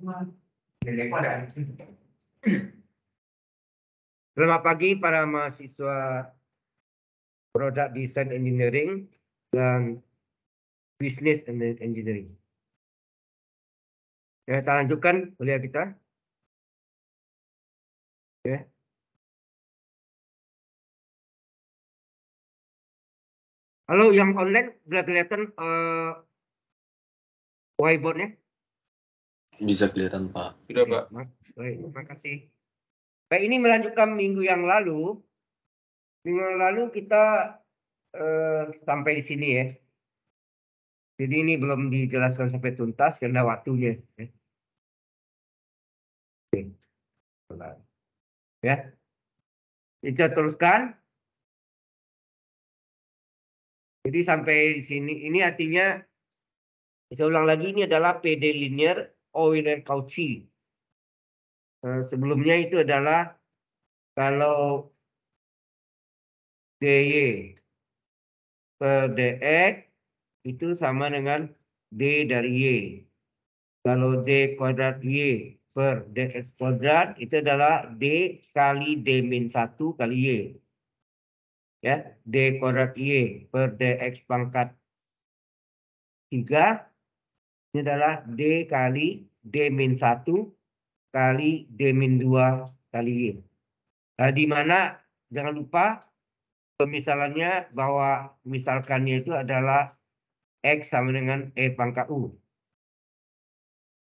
Selamat pagi para mahasiswa Product Design Engineering dan Business Engineering. Ya, kita lanjutkan kuliah kita. Ya. Halo, yang online sudah kelihatan uh, whiteboardnya? Bisa kelihatan Pak. Sudah Pak. Baik, terima kasih. Baik, ini melanjutkan minggu yang lalu. Minggu yang lalu kita eh, sampai di sini ya. Jadi ini belum dijelaskan sampai tuntas karena waktunya. Ya. Ya. Kita teruskan. Jadi sampai di sini ini artinya saya ulang lagi ini adalah PD linear Euler Cauchy. Eh, sebelumnya itu adalah kalau dy per dx itu sama dengan d dari y. Kalau d kuadrat y per dx kuadrat itu adalah d kali d min 1 kali y. Ya, d kuadrat y per dx pangkat 3 ini adalah D kali D min 1 kali D min 2 kali Y. Nah, di mana jangan lupa pemisalannya bahwa misalkannya itu adalah X sama dengan E pangkat U.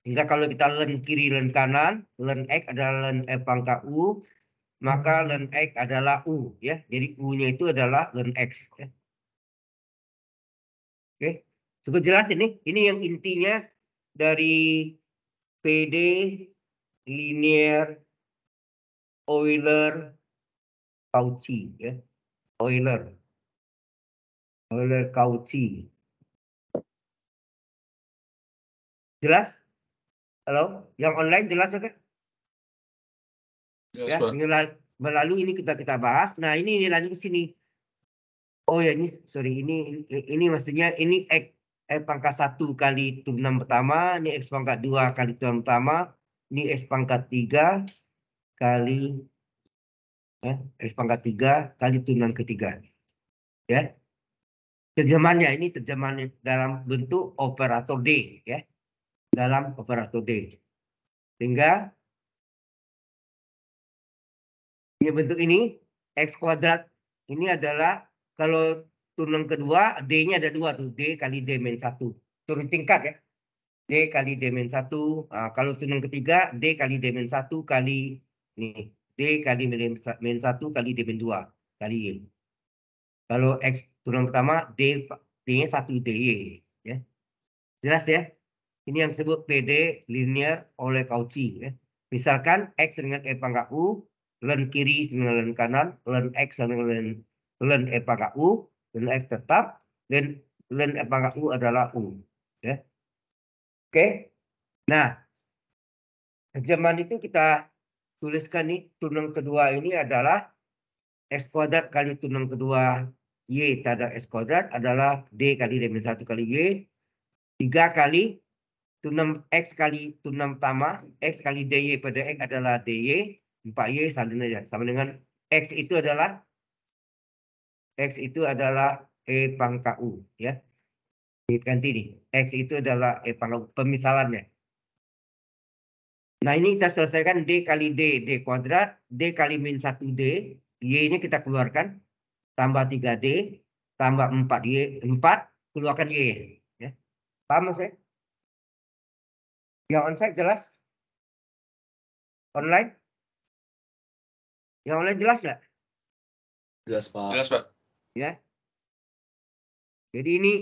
Sehingga kalau kita len kiri, len kanan, len X adalah len E pangkat U, maka len X adalah U. ya. Jadi U-nya itu adalah len X. Ya. Oke. Okay. Cukup jelas ini. Ini yang intinya dari PD linear Euler Cauchy ya. Euler Euler Cauchy. Jelas? Halo, yang online jelas oke ya, ini melalui ini kita kita bahas. Nah, ini ini lanjut ke sini. Oh ya, ini sorry, ini ini maksudnya ini F pangkat 1 kali turunan pertama, ini X pangkat 2 kali turunan pertama, ini X pangkat 3 kali eh, X pangkat 3 kali turunan ketiga. Ya. Terjemahannya ini terjemahan dalam bentuk operator D ya. Dalam operator D. Sehingga ini bentuk ini X kuadrat ini adalah kalau Turunan kedua, D-nya ada dua tuh. D kali D min satu Turun tingkat ya. D kali D min satu Nah, kalau turunan ketiga, D kali D min satu kali ini. D kali min satu kali D min dua kali Y. Kalau X turunan pertama, D, D-nya D DY. Ya. Jelas ya? Ini yang disebut PD linear oleh Cauchy. Ya. Misalkan X dengan E pangkat U, len kiri dengan len kanan, len X dengan len, len E pangkat U, dan X tetap, dan dan apakah U adalah U. Ya. Oke. Okay. Nah, zaman itu kita tuliskan nih tunang kedua ini adalah X kuadrat kali tunang kedua Y terhadap X kuadrat adalah D kali D minus 1 kali Y. 3 kali tunang X kali tunang pertama. X kali DY pada X adalah DY. 4Y sama dengan, sama dengan X itu adalah X itu adalah E pangkat U. Ya. Ganti nih. X itu adalah E pangkat U. Pemisalannya. Nah ini kita selesaikan D kali D. D kuadrat. D kali min 1D. Y ini kita keluarkan. Tambah 3D. Tambah 4Y. 4. Keluarkan Y. Ya. Paham mas ya? Yang onsite jelas? Online? Yang online jelas nggak? Jelas, Pak. Jelas, Pak. Ya. Jadi ini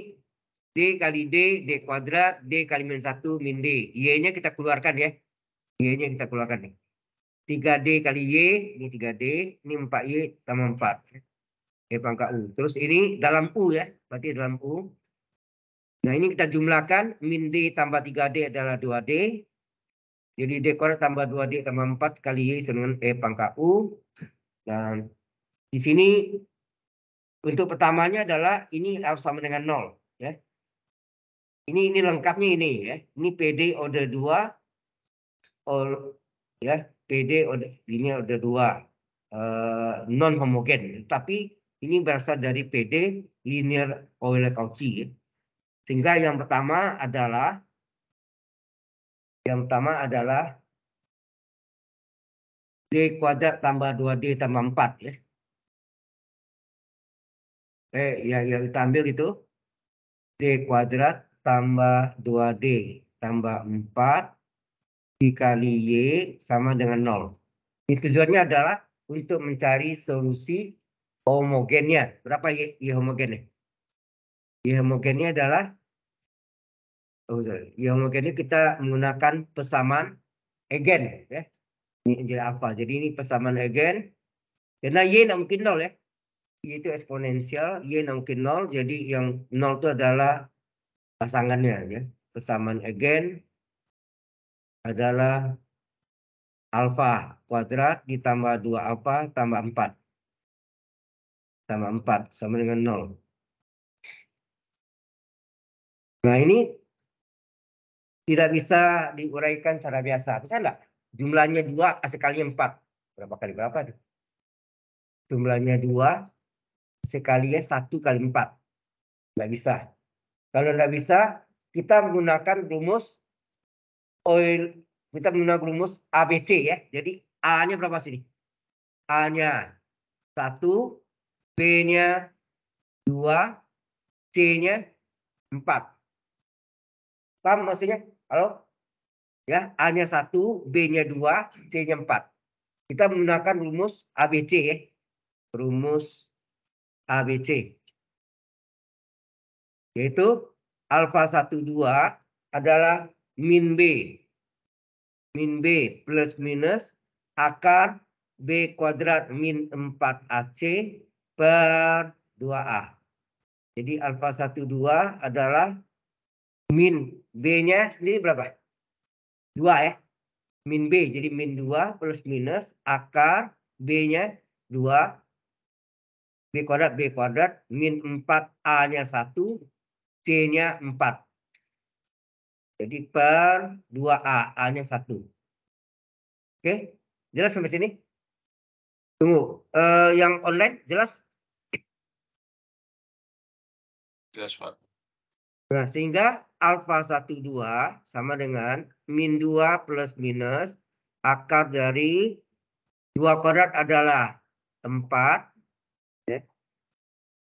D kali D, D kuadrat, D kali minus 1 min D. Y-nya kita keluarkan ya. Y-nya kita keluarkan nih. 3D kali Y, ini 3D, ini 4Y tambah 4. Y pangkat U. Terus ini dalam U ya, berarti dalam U. Nah ini kita jumlahkan, min D tambah 3D adalah 2D. Jadi D kuadrat tambah 2D tambah 4 kali Y sama E pangkat U. Dan di sini untuk pertamanya adalah ini harus sama dengan 0. Ya. Ini ini lengkapnya ini ya. Ini PD order 2 or, ya, PD order ini order 2 uh, eh, non homogen. Tapi ini berasal dari PD linear Euler Cauchy. Ya. Sehingga yang pertama adalah yang pertama adalah D kuadrat tambah 2D tambah 4 ya eh ya yang ambil itu D kuadrat tambah 2D tambah 4 dikali Y sama dengan nol Ini tujuannya adalah untuk mencari solusi homogennya. Berapa Y, y homogennya? Y homogennya adalah oh, sorry. Y homogennya kita menggunakan persamaan eigen ya. Ini jadi apa? Jadi ini persamaan eigen. Karena Y tidak mungkin nol ya yaitu eksponensial, Y ke nol jadi yang nol itu adalah pasangannya ya. Kesamaan again adalah alfa kuadrat ditambah dua alfa tambah empat Tambah empat sama dengan nol Nah ini tidak bisa diuraikan secara biasa. Bisa enggak? Jumlahnya dua sekali empat Berapa kali berapa? tuh? Jumlahnya dua sekali ya satu kali empat. Nggak bisa. Kalau nggak bisa, kita menggunakan rumus oil kita menggunakan rumus ABC ya. Jadi A-nya berapa sini? A-nya satu, B-nya dua, C-nya empat. Paham maksudnya? Halo? Ya, A-nya satu, B-nya dua, C-nya empat. Kita menggunakan rumus ABC ya. Rumus ABC. Yaitu alfa 12 adalah min B. Min B plus minus akar B kuadrat min 4AC per 2A. Jadi alfa 12 adalah min B-nya sendiri berapa? 2 ya. Min B jadi min 2 plus minus akar B-nya 2 B kuadrat, B kuadrat, min 4, A-nya 1, C-nya 4. Jadi per 2A, A-nya 1. Oke, jelas sampai sini? Tunggu, uh, yang online jelas? Jelas, Pak. Nah, sehingga alfa 1, 2 sama dengan min 2 plus minus akar dari 2 kuadrat adalah 4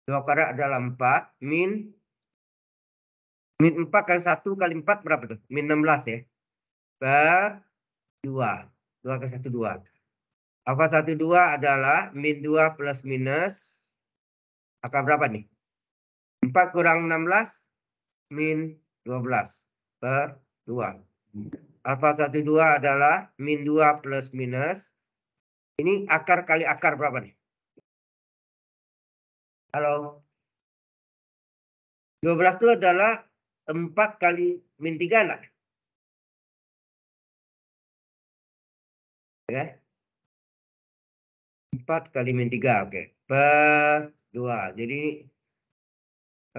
Dua kara adalah 4. Min. Min 4 kali satu kali empat berapa tuh? Min belas ya. Per dua, dua kali satu dua. Apa satu dua adalah min dua plus minus. Akan berapa nih? Empat kurang enam belas, Min dua belas. Per dua. Alfa 1, 2 adalah min 2 plus minus. Ini akar kali akar berapa nih? Halo. 12 itu adalah 4 kali min 3 lah. Oke. Okay. 4 kali min 3, oke. Okay. Per 2. Jadi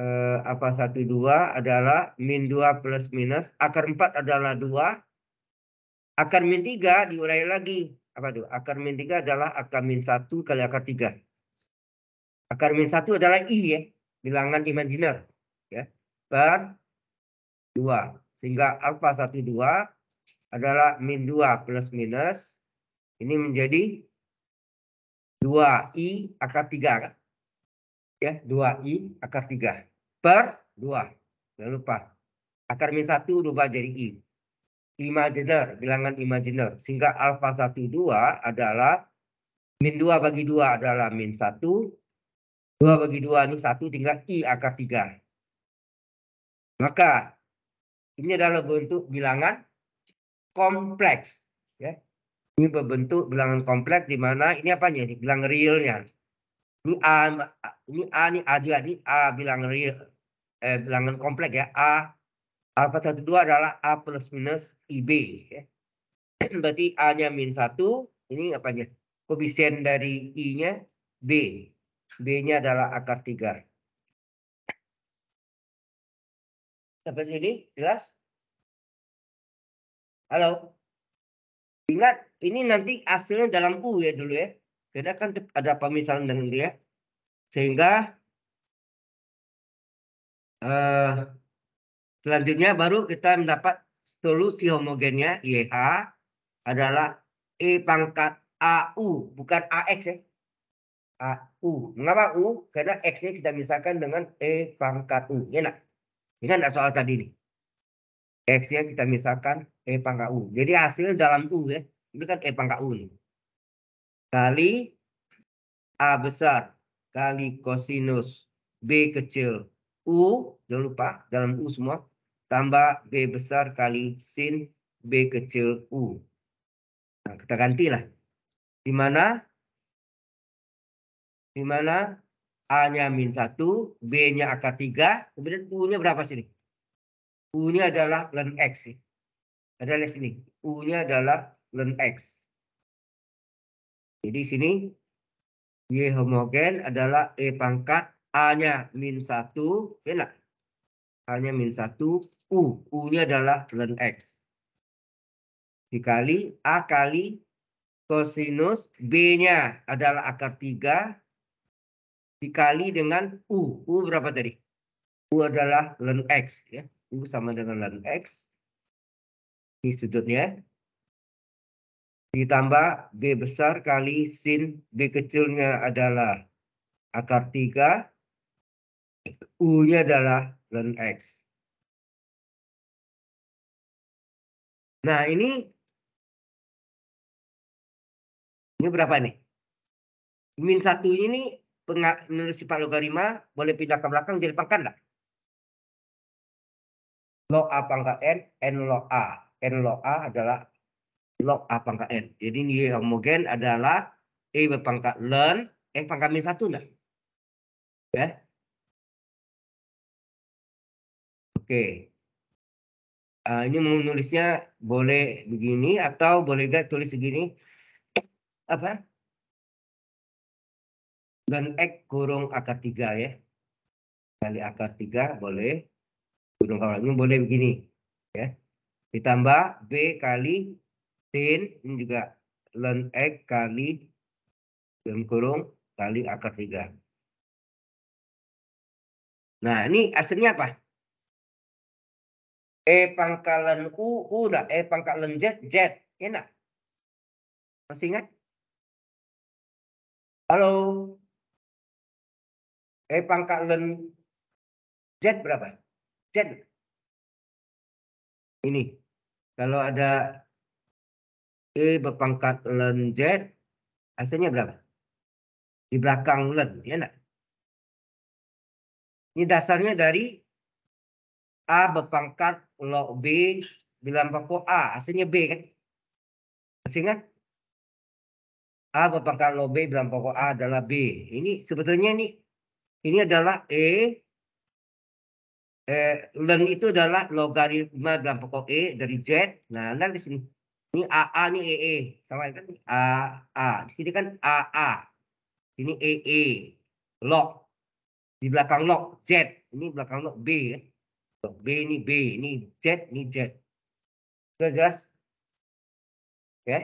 eh, apa 1, 2 adalah min 2 plus minus. Akar 4 adalah 2. Akar min 3 diurai lagi. Apa itu? Akar min 3 adalah akar min 1 kali akar 3. Akar min satu adalah I ya, bilangan imajiner. Ya, per dua Sehingga alfa satu dua adalah min dua plus minus. Ini menjadi dua i akar tiga Kan? Ya, dua i akar tiga per dua Jangan lupa. Akar min satu berubah jadi i. Imajiner, bilangan imajiner. Sehingga alfa satu dua adalah min dua bagi dua adalah min satu 2 bagi 2 ini 1 tinggal I akar 3. Maka ini adalah bentuk bilangan kompleks. Ya. Ini berbentuk bilangan kompleks di mana ini apanya? Ini bilang realnya. Ini A, ini A, ini A juga, ini A bilang real, eh, bilangan kompleks ya. A, alfa 1, 2 adalah A plus minus IB. Ya. Berarti A-nya min 1, ini apanya? Koefisien dari I-nya B. B-nya adalah akar 3. Sampai sini jelas? Halo? Ingat, ini nanti hasilnya dalam U ya dulu ya. Karena kan ada pemisahan dengan dia. Ya. Sehingga uh, selanjutnya baru kita mendapat solusi homogennya YH adalah E pangkat AU, bukan AX ya. A, U. Mengapa U? Karena X-nya kita misalkan dengan E pangkat U. Ya Enak. Ingat nggak soal tadi nih? X-nya kita misalkan E pangkat U. Jadi hasil dalam U ya. Ini kan E pangkat U nih. Kali A besar. Kali kosinus B kecil U. Jangan lupa dalam U semua. Tambah B besar kali sin B kecil U. Nah, kita gantilah. Di mana di mana A-nya min 1, B-nya akar 3, kemudian U-nya berapa sini? U-nya adalah ln X. Ada di sini. U-nya adalah ln X. Jadi sini Y homogen adalah E pangkat A-nya min 1, enak. A-nya min 1, U. U-nya adalah ln X. Dikali A kali kosinus B-nya adalah akar 3, dikali dengan U. U berapa tadi? U adalah ln X. Ya. U sama dengan ln X. Ini sudutnya. Ditambah B besar kali sin B kecilnya adalah akar 3. U-nya adalah ln X. Nah ini ini berapa nih? Min satu ini menurut sifat logarima boleh pindah ke belakang jadi pangkat enggak? Log A pangkat N, N log A. N log A adalah log A pangkat N. Jadi ini homogen adalah E berpangkat ln E pangkat min 1 enggak? Ya. Oke. Uh, ini menulisnya boleh begini atau boleh gak tulis begini? Apa? dan X kurung akar 3 ya. Kali akar 3 boleh. Kurung akar ini boleh begini. ya Ditambah B kali sin. Ini juga ln X kali dan kurung kali akar 3. Nah ini aslinya apa? E pangkalan U, U dah E pangkalan Z, Z. Enak? Masih ingat? Halo? E eh, pangkat len Z berapa? Z. Ini. Kalau ada E berpangkat len Z, hasilnya berapa? Di belakang len, ya enggak? Ini dasarnya dari A berpangkat log B bilang pokok A, hasilnya B kan? Masih ingat? A berpangkat log B bilang pokok A adalah B. Ini sebetulnya ini ini adalah E. Eh, len itu adalah logaritma dalam pokok E dari Z. Nah, nah di sini. Ini AA, ini EE. E. Sama kan? AA. Di sini kan AA. Ini EE. E. Log. Di belakang log Z. Ini belakang log B. Ya. Log B ini B. Ini Z, ini Z. Sudah jelas? Oke. Ya.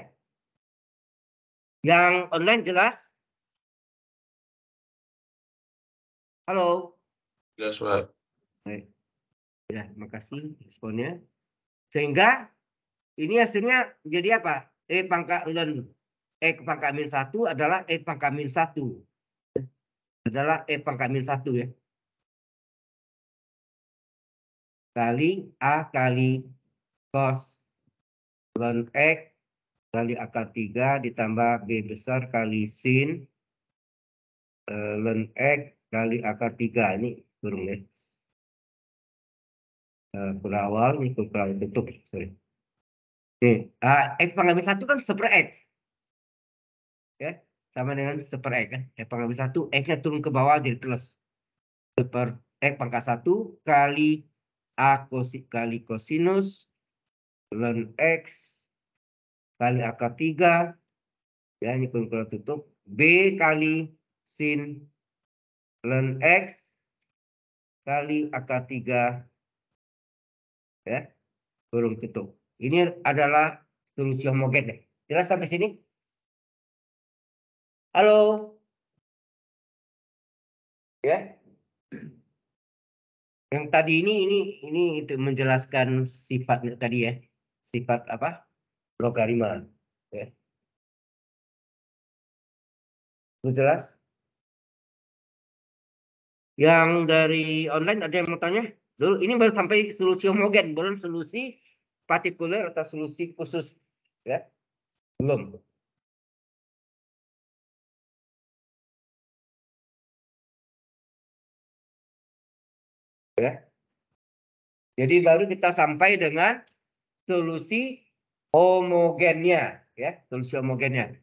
Yang online jelas? Halo. Ya, Pak. Baik. Ya, makasih responnya. Sehingga ini hasilnya jadi apa? E pangkat dan E pangkat min 1 adalah E pangkat min 1. Adalah E pangkat min 1 ya. Kali A kali cos ln X kali akar 3 ditambah B besar kali sin eh, ln X kali akar 3 ini kurung ya. Uh, eh, kurawal ini kurang bentuk sorry. Nih, uh, x pangkat 1 kan seper x, ya sama dengan seper x kan. X pangkat 1 x-nya turun ke bawah jadi plus seper x pangkat 1 kali a kosik kali kosinus ln x kali akar 3 ya ini kurung tutup b kali sin ln X kali akar 3 ya, kurung tutup. Ini adalah solusi homogen. deh. Jelas sampai sini? Halo? Ya? Yang tadi ini ini ini itu menjelaskan sifatnya tadi ya. Sifat apa? Logaritma. Ya. Lu jelas? yang dari online ada yang mau tanya? Dulu ini baru sampai solusi homogen, belum solusi partikuler atau solusi khusus, ya? Belum. Ya. Jadi baru kita sampai dengan solusi homogennya, ya, solusi homogennya.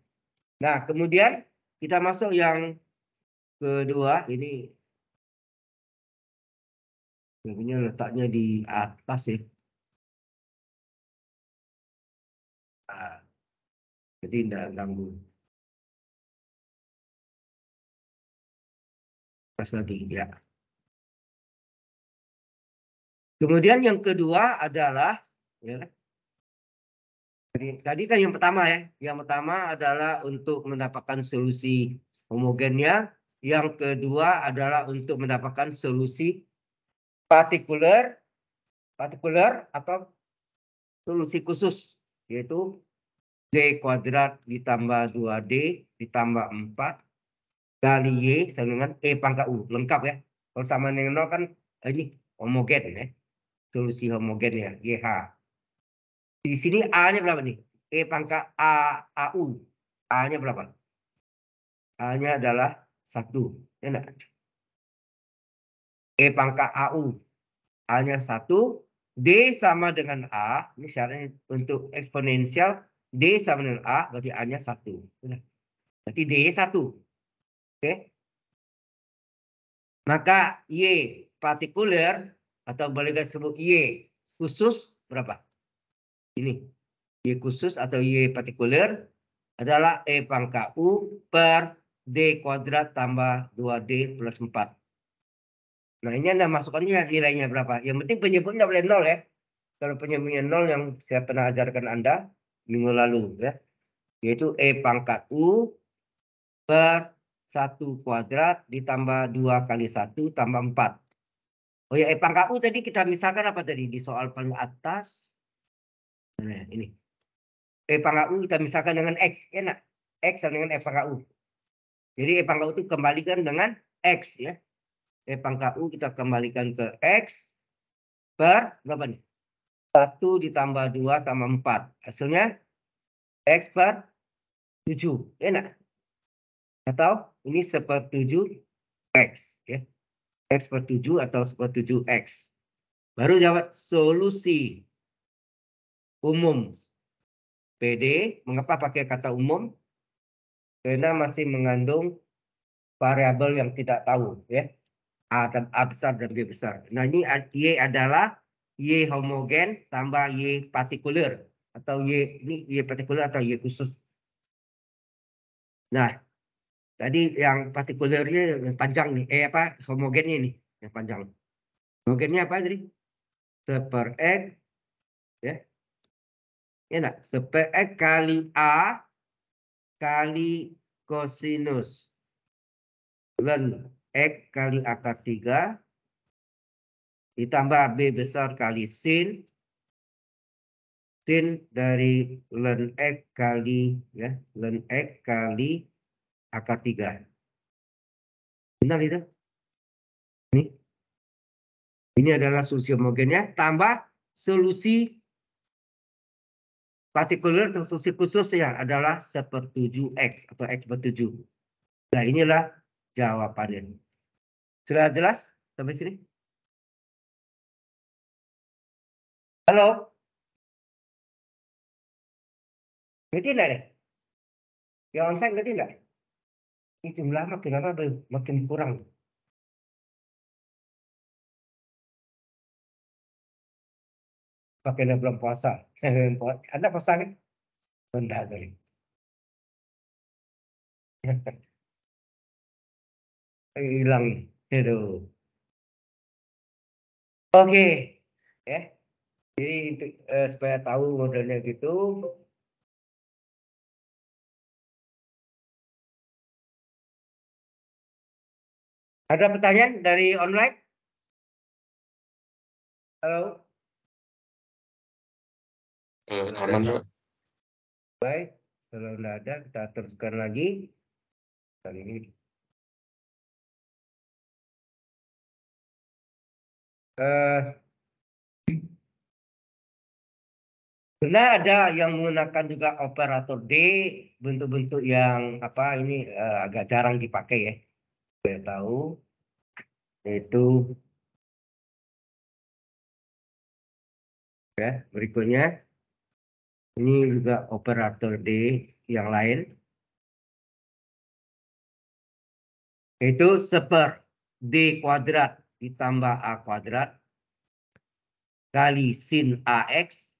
Nah, kemudian kita masuk yang kedua, ini Filmnya letaknya di atas ya. Nah, jadi tidak ganggu. Pas lagi ya. Kemudian yang kedua adalah ya, kan? tadi, tadi kan yang pertama ya, yang pertama adalah untuk mendapatkan solusi homogennya, yang kedua adalah untuk mendapatkan solusi Particular, particular atau solusi khusus yaitu D kuadrat ditambah 2D ditambah 4 kali Y sama dengan E pangkat U. Lengkap ya. Kalau sama dengan 0 kan eh, ini homogen ya. Solusi homogen ya, YH. Di sini A-nya berapa nih? E pangkat A, A U. A-nya berapa? A-nya adalah satu ya Enak. E pangkat AU. A-nya 1, D sama dengan A. Ini syaratnya untuk eksponensial. D sama dengan A, berarti A-nya 1. Berarti D 1. Oke. Okay. Maka Y partikuler atau boleh kita sebut Y khusus berapa? Ini. Y khusus atau Y partikuler adalah E pangkat U per D kuadrat tambah 2D plus 4. Nah ini anda masukkannya nilainya berapa. Yang penting penyebutnya boleh nol ya. Kalau penyebutnya nol yang saya pernah ajarkan anda minggu lalu ya. Yaitu E pangkat U per satu kuadrat ditambah dua kali satu tambah empat Oh ya E pangkat U tadi kita misalkan apa tadi di soal paling atas. Nah ini. E pangkat U kita misalkan dengan X. Enak. X sama dengan E pangkat U. Jadi E pangkat U itu kembalikan dengan X ya dari pangkat U kita kembalikan ke X per berapa nih? 1 ditambah 2 tambah 4. Hasilnya X per 7. Enak. Atau ini seper 7 X. Ya. X per 7 atau seper 7 X. Baru jawab solusi umum. PD, mengapa pakai kata umum? Karena masih mengandung variabel yang tidak tahu. ya A dan A besar dan B besar. Nah ini Y adalah Y homogen tambah Y partikuler atau Y ini Y partikuler atau Y khusus. Nah tadi yang partikulernya yang panjang nih, eh apa homogennya nih yang panjang. Homogennya apa tadi? Seper X ya. Ya enggak? Seper X kali A kali kosinus. Lalu X kali akar 3 ditambah B besar kali sin. Sin dari ln X kali ya, ln X kali akar 3. Benar itu? Ini. Ini adalah solusi homogennya tambah solusi partikuler atau solusi khusus yang adalah 7 X atau X 7. Nah inilah jawabannya. Sudah jelas sampai sini? Halo? Ngerti enggak Ya, Yang onsite ngerti enggak? Ini jumlah makin lama makin kurang. Pakai belum puasa. Anda puasa kan? Benda tadi. Hilang. Aduh. Oke, okay. ya. Jadi untuk uh, eh, supaya tahu modelnya gitu, Ada pertanyaan dari online? Halo? Eh, aman, Baik, kalau tidak ada kita teruskan lagi. Kali ini eh, ada yang menggunakan juga operator D, bentuk-bentuk yang apa ini uh, agak jarang dipakai ya. Saya tahu itu ya berikutnya ini juga operator D yang lain itu seper D kuadrat ditambah A kuadrat kali sin AX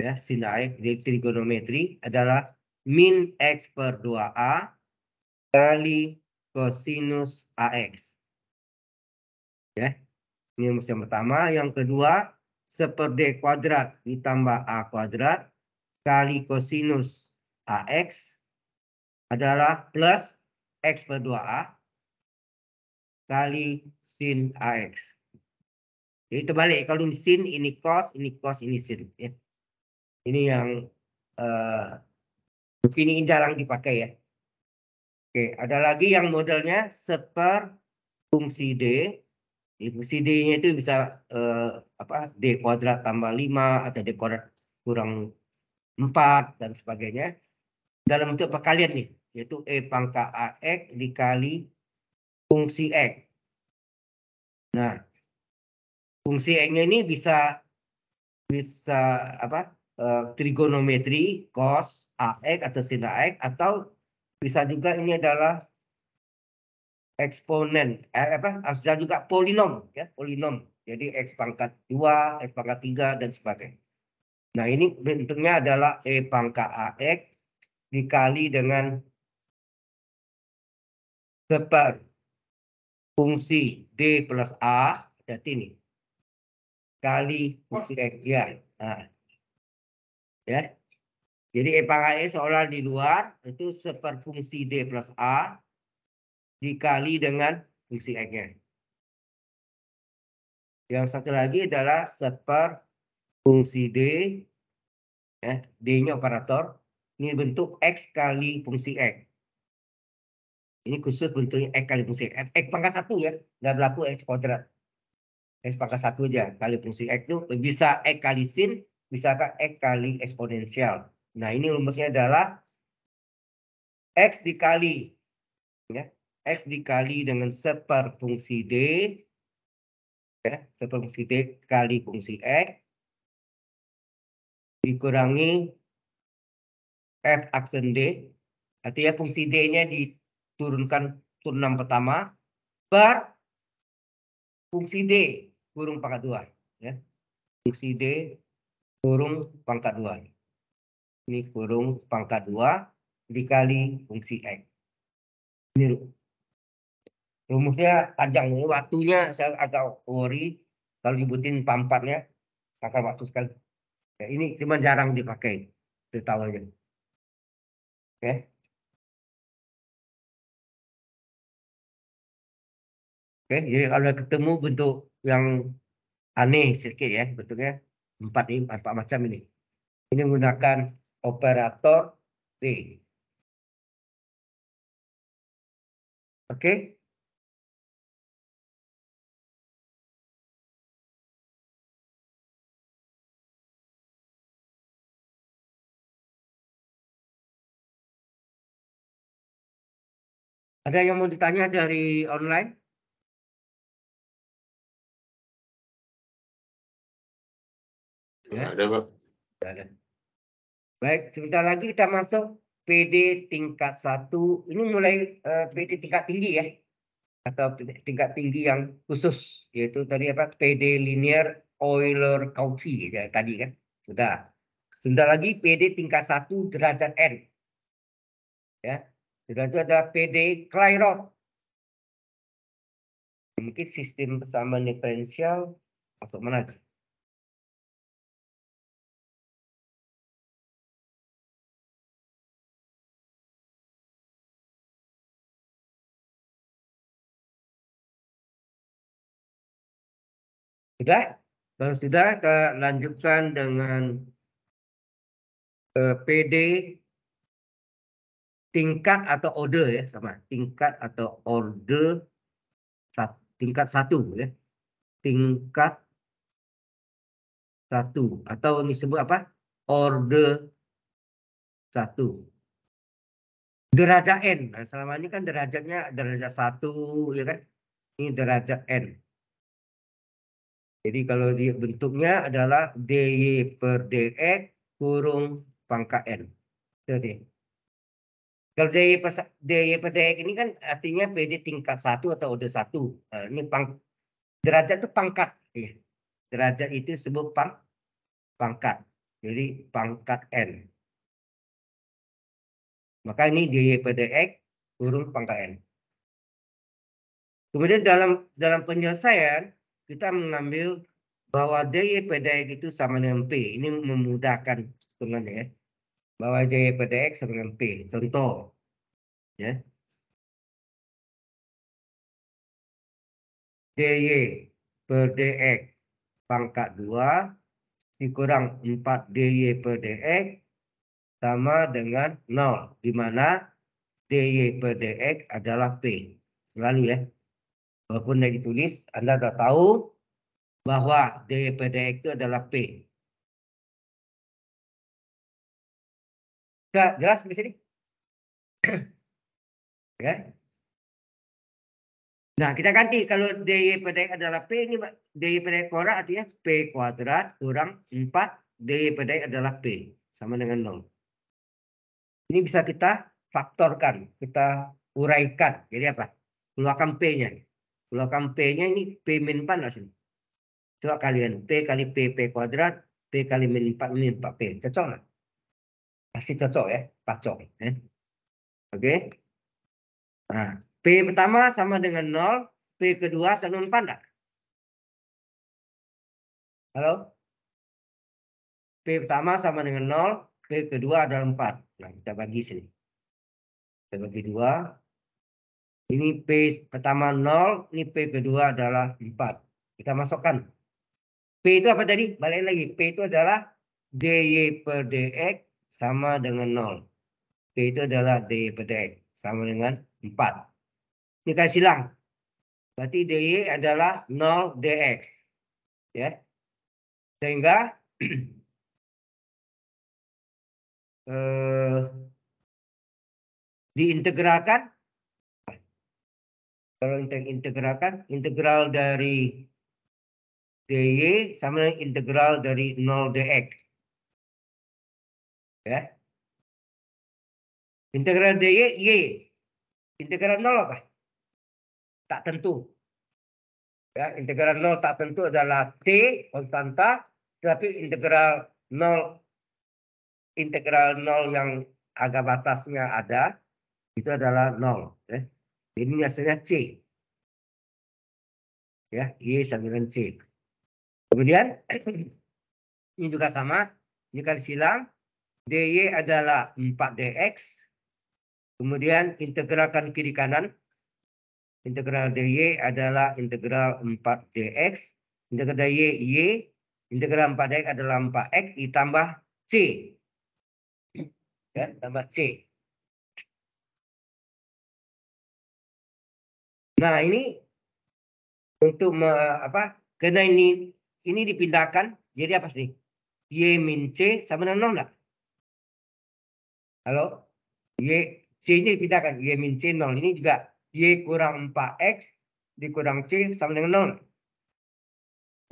ya sin AX di trigonometri adalah min X per 2A kali kosinus AX. Ya. Ini yang pertama. Yang kedua, seperti kuadrat ditambah A kuadrat kali kosinus AX adalah plus X per 2A kali sin AX. Jadi terbalik, kalau ini sin, ini cos, ini cos, ini sin. Ya. Ini yang uh, ini jarang dipakai ya. Oke, ada lagi yang modelnya seper fungsi D. Di fungsi D-nya itu bisa uh, apa D kuadrat tambah lima atau D kuadrat kurang empat dan sebagainya. Dalam bentuk perkalian nih, yaitu E pangkat AX dikali fungsi X. Nah, fungsi X-nya ini bisa bisa apa? Eh, trigonometri cos AX atau sin AX atau bisa juga ini adalah eksponen eh, apa Asal juga polinom ya polinom jadi x pangkat 2, x pangkat 3 dan sebagainya. Nah, ini bentuknya adalah e pangkat AX dikali dengan seper fungsi D plus A, jadi ini. Kali fungsi X, ya. Nah. ya. Jadi E pangkat E seolah di luar, itu seperfungsi D plus A, dikali dengan fungsi X-nya. Yang satu lagi adalah seper fungsi D, ya, D-nya operator, ini bentuk X kali fungsi X. Ini khusus bentuknya X kali fungsi X. X pangkat 1 ya. Nggak berlaku X kuadrat. X pangkat 1 aja. Kali fungsi X itu bisa X kali sin, bisa X kali eksponensial. Nah ini rumusnya adalah X dikali. Ya. X dikali dengan seper fungsi D. Ya, seper fungsi D kali fungsi X. Dikurangi F aksen D. Artinya fungsi D-nya di turunkan 6 pertama bar fungsi D kurung pangkat 2 ya. Fungsi D kurung pangkat 2. Ini kurung pangkat 2 dikali fungsi X. Ini rumusnya panjang ini waktunya saya agak worry kalau dibutin pampatnya akan waktu sekali. Ya, ini cuma jarang dipakai, Ditawarin. aja. Oke. Ya. Okay. Oke, jadi kalau ketemu bentuk yang aneh sedikit ya bentuknya empat ini empat macam ini. Ini menggunakan operator D. Oke. Ada yang mau ditanya dari online? Ya? Ada, Pak. Ada. Baik, sebentar lagi kita masuk PD tingkat 1. Ini mulai uh, eh, PD tingkat tinggi ya. Atau tingkat tinggi yang khusus yaitu tadi apa? PD linear Euler Cauchy ya, tadi kan. Sudah. Sebentar lagi PD tingkat 1 derajat N. Ya. Sudah itu ada PD Clairaut. Mungkin sistem persamaan diferensial masuk mana? Sudah? Kalau sudah, kita lanjutkan dengan eh, PD tingkat atau order ya sama tingkat atau order tingkat satu ya tingkat satu atau disebut apa order satu derajat n nah, selama ini kan derajatnya derajat satu ya kan ini derajat n jadi kalau dia bentuknya adalah DY per DX kurung pangkat N. Jadi kalau DY per, DY per DX ini kan artinya PD tingkat satu atau order satu. Nah, ini pang, derajat itu pangkat. Ya. Derajat itu sebut pang, pangkat. Jadi pangkat N. Maka ini DY per DX kurung pangkat N. Kemudian dalam dalam penyelesaian kita mengambil bahwa DY PDX itu sama dengan P. Ini memudahkan hitungannya ya. Bahwa DY PDX sama dengan P. Contoh. Ya. DY per DX pangkat 2 dikurang 4 DY per DX sama dengan 0. Di mana DY per DX adalah P. Selalu ya walaupun tidak ditulis, Anda sudah tahu bahwa dpdx itu adalah P. Sudah jelas di sini? ya. Nah, kita ganti kalau dpdx adalah P ini dpdx kuadrat artinya P kuadrat kurang 4 dpdx adalah P sama dengan 0. Ini bisa kita faktorkan, kita uraikan. Jadi apa? Keluarkan P-nya. Keluarkan P-nya ini P min 4 lah sini. Coba kalian P kali P, P kuadrat, P kali min 4, min 4P. Cocok nggak? Pasti cocok ya, pacok. Eh. Oke. Okay. Nah, P pertama sama dengan 0, P kedua sama dengan 4 nggak? Halo? P pertama sama dengan 0, P kedua adalah 4. Nah, kita bagi sini. Kita bagi 2, ini P pertama 0, ini P kedua adalah 4. Kita masukkan. P itu apa tadi? Balik lagi. P itu adalah DY per DX sama dengan 0. P itu adalah DY per DX sama dengan 4. Ini kan silang. Berarti DY adalah 0 DX. Ya. Sehingga eh, diintegrakan kalau integralkan integral dari dy sama integral dari 0 dx. Ya. Integral dy y. Integral 0 apa? Tak tentu. Ya, integral 0 tak tentu adalah t konstanta, tapi integral 0 integral 0 yang agak batasnya ada itu adalah 0, ya. Ini hasilnya C. Ya, Y sama dengan C. Kemudian ini juga sama, ini kali silang. DY adalah 4DX. Kemudian integralkan kiri kanan. Integral DY adalah integral 4DX. Integral DY, Y. Integral 4DX adalah 4X ditambah C. Ya, tambah C. Nah ini untuk me, apa? Karena ini ini dipindahkan jadi apa sih? Y min C sama dengan 0 lah. Halo? Y, C ini dipindahkan. Y min C 0. Ini juga Y kurang 4X dikurang C sama dengan 0.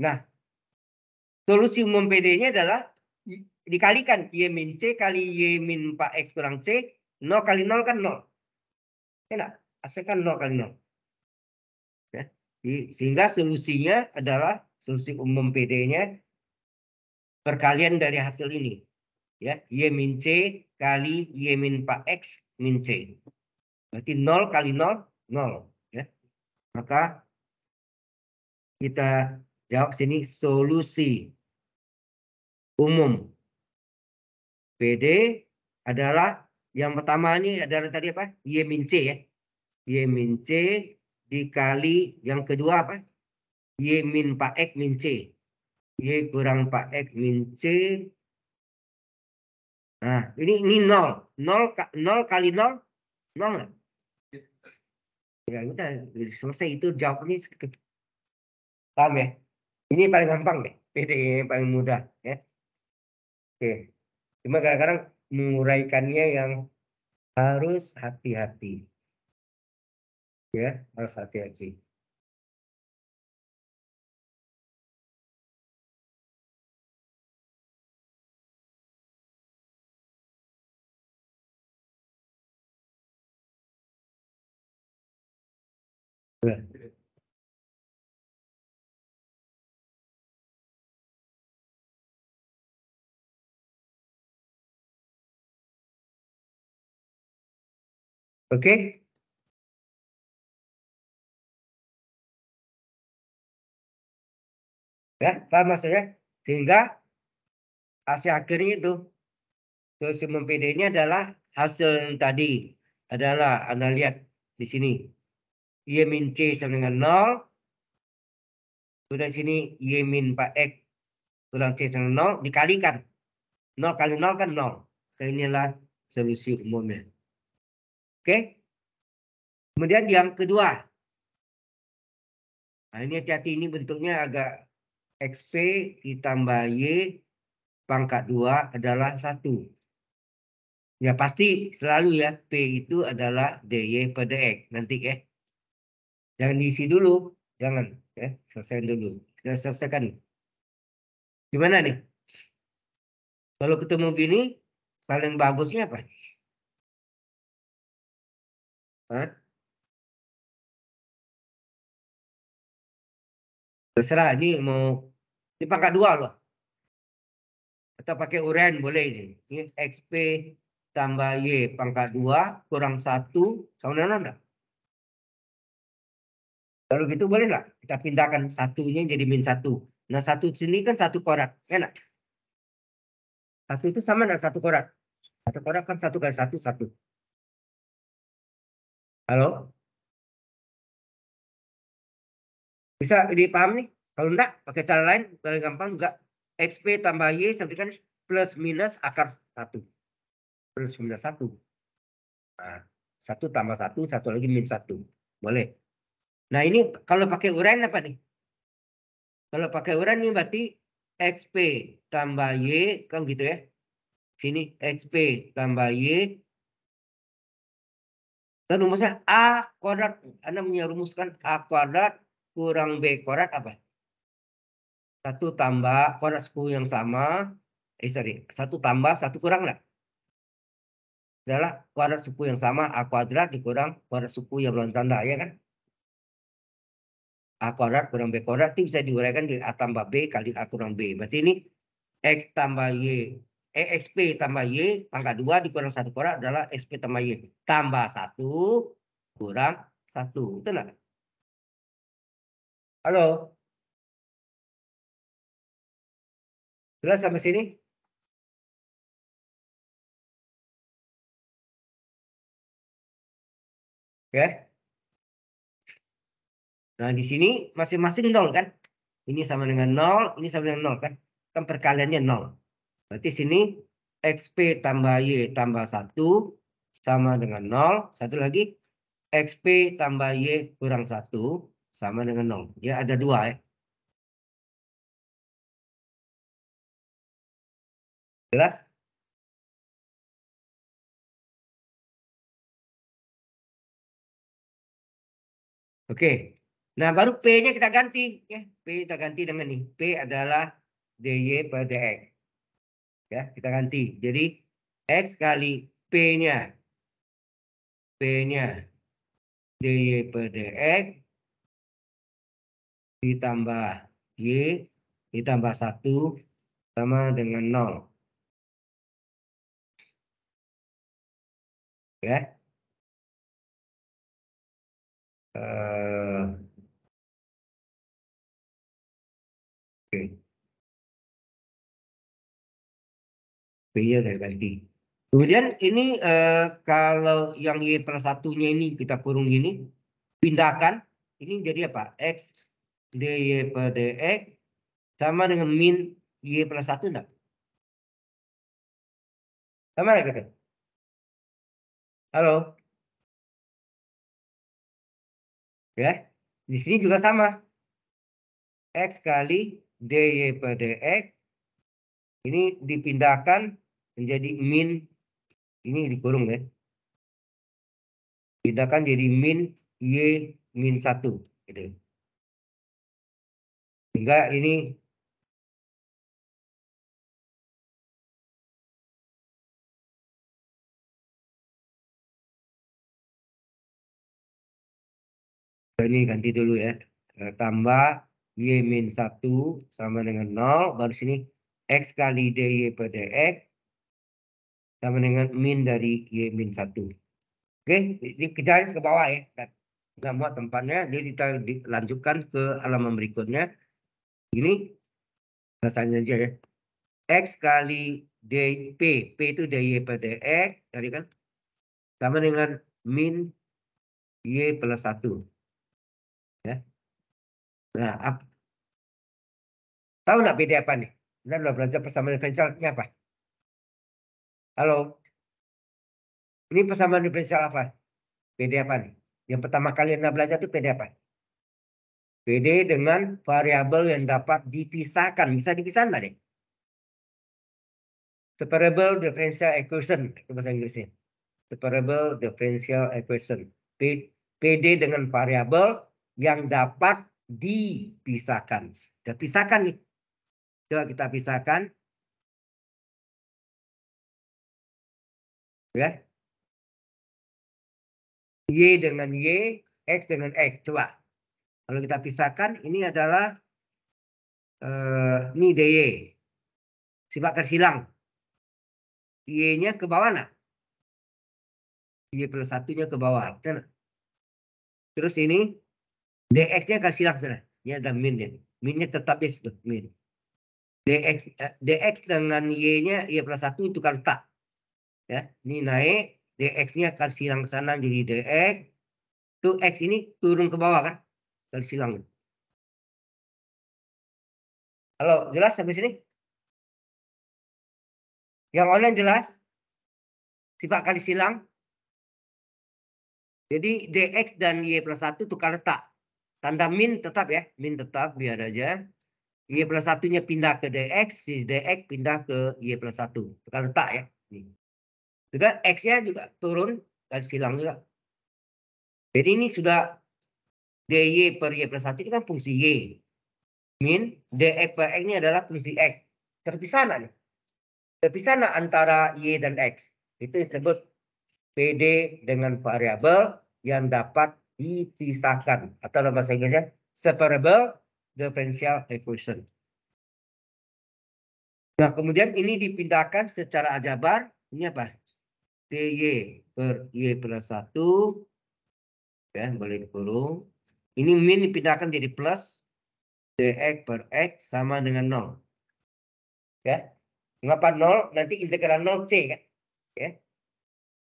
Nah, solusi umum PD-nya adalah dikalikan Y min C kali Y min 4X kurang C. 0 kali 0 kan 0. Enak. asalkan nol 0 kali 0. Sehingga solusinya adalah solusi umum PD-nya perkalian dari hasil ini. Ya, Y min C kali Y min Pak X min C. Berarti nol kali nol 0. Ya. Maka kita jawab sini solusi umum PD adalah yang pertama ini adalah tadi apa? Y min C ya. Y min C dikali yang kedua apa? Y min Pak X min C. Y kurang Pak X min C. Nah, ini ini 0. 0, 0 kali 0, 0 nggak? Ya udah, selesai itu jawabannya. Paham ya? Ini paling gampang deh. Ini paling mudah. ya. Oke. Cuma kadang-kadang menguraikannya yang harus hati-hati ya harus hati-hati. Oke, okay? Ya, paham maksudnya? Sehingga hasil akhirnya itu solusi pd ini adalah hasil tadi adalah Anda lihat di sini. Y min C sama dengan 0. Kemudian sini Y min Pak X kurang C sama dengan 0 dikalikan. 0 kali 0 kan 0. Jadi inilah solusi umumnya. Oke. Kemudian yang kedua. Nah ini hati-hati ini bentuknya agak XP ditambah Y pangkat 2 adalah 1. Ya pasti selalu ya P itu adalah DY per DX nanti ya. Jangan diisi dulu, jangan ya, selesai dulu. Kita ya, selesaikan. Gimana nih? Kalau ketemu gini, paling bagusnya apa? Hah? Terserah ini mau di pangkat dua loh. atau pakai uren boleh ini. Ini XP tambah Y pangkat dua kurang satu sama dengan enggak? Kalau gitu boleh nggak? Kita pindahkan satunya jadi min satu. Nah satu sini kan satu korat. Enak. Ya satu itu sama dengan satu korat. Satu korat kan satu kali satu, satu. Halo? Bisa dipaham nih? Kalau enggak, pakai cara lain, paling gampang juga. XP tambah Y sama dengan plus minus akar 1. Plus minus 1. Nah, 1 tambah 1, satu lagi minus 1. Boleh. Nah ini kalau pakai uraian apa nih? Kalau pakai uraian ini berarti XP tambah Y, kan gitu ya. Sini XP tambah Y. Dan rumusnya A kuadrat. Anda merumuskan A kuadrat kurang B kuadrat apa? Satu tambah kuadrat sepuluh yang sama. Eh, sorry. Satu tambah, satu kurang lah Adalah kuadrat suku yang sama. A kuadrat dikurang kuadrat suku yang belum tanda, ya kan? A kuadrat kurang B kuadrat itu bisa diuraikan di A tambah B kali A kurang B. Berarti ini X tambah Y. Eh, XP tambah Y pangkat 2 dikurang satu kuadrat adalah XP tambah Y. Tambah satu kurang satu Itu enggak? Halo? Jelas sampai sini? Oke. Ya. Okay. Nah, di sini masing-masing nol kan? Ini sama dengan nol, ini sama dengan nol kan? Kan perkaliannya nol. Berarti sini XP tambah Y tambah 1 sama dengan nol. Satu lagi XP tambah Y kurang 1 sama dengan nol. Ya, ada dua ya. Jelas? Oke. Nah, baru P-nya kita ganti. Ya, P kita ganti dengan ini. P adalah DY per DX. Ya, kita ganti. Jadi, X kali P-nya. P-nya. DY per DX. Ditambah Y. Ditambah 1. Sama dengan 0. Ya. Uh, Oke. Okay. Iya, dari tadi. Kemudian ini eh, kalau yang Y per satunya ini kita kurung gini, pindahkan, ini jadi apa? X dy per dx sama dengan min Y per satu, enggak? Sama ya, kan? Halo. Ya, di sini juga sama. X kali dy per dx. Ini dipindahkan menjadi min. Ini dikurung ya. Pindahkan jadi min y min satu. Gitu. Sehingga ini ini ganti dulu ya eh, tambah y min 1 sama dengan 0 baru sini x kali dy per dx sama dengan min dari y min 1 oke dikejarin ke bawah ya Tidak muat tempatnya dia dilanjutkan ke halaman berikutnya ini rasanya aja ya x kali dp p itu dy per dx tadi kan sama dengan min y plus 1 Nah, apa? tahu nggak PD apa nih? Kita udah belajar persamaan diferensial ini apa? Halo, ini persamaan diferensial apa? PD apa nih? Yang pertama kali Anda belajar itu PD apa? PD dengan variabel yang dapat dipisahkan. Bisa dipisahkan nggak deh? Separable differential equation, itu bahasa Inggrisnya. Separable differential equation. PD dengan variabel yang dapat dipisahkan. Kita pisahkan nih. Coba kita pisahkan. Ya. Y dengan Y, X dengan X. Coba. Kalau kita pisahkan, ini adalah uh, ini DY. sifat silang. Y-nya ke bawah nak, Y plus satunya ke bawah. Terus ini DX-nya kasih langsung. Ini ada minnya. Minnya tetap di situ. Min. DX, eh, DX dengan Y-nya Y plus 1 itu kan tak. Ya, ini naik. DX-nya akan silang ke sana jadi DX. Itu X ini turun ke bawah kan. Akan silang. Halo, jelas sampai sini? Yang online jelas? Sifat kali silang? Jadi DX dan Y plus 1 tukar letak. Tanda min tetap ya, min tetap biar aja. Y plus satunya pindah ke dx, si dx pindah ke y plus satu. Tekan letak ya. ini. Juga x-nya juga turun, dan silang juga. Jadi ini sudah dy per y plus satu itu kan fungsi y. Min dx per x ini adalah fungsi x. Terpisah nih. Terpisah antara y dan x. Itu disebut PD dengan variabel yang dapat dipisahkan atau dalam bahasa Inggrisnya separable differential equation. Nah, kemudian ini dipindahkan secara aljabar. Ini apa? TY per Y plus 1. Ya, boleh dikurung. Ini min dipindahkan jadi plus. DX per X sama dengan nol Ya. Mengapa nol Nanti integral nol c kan? Ya.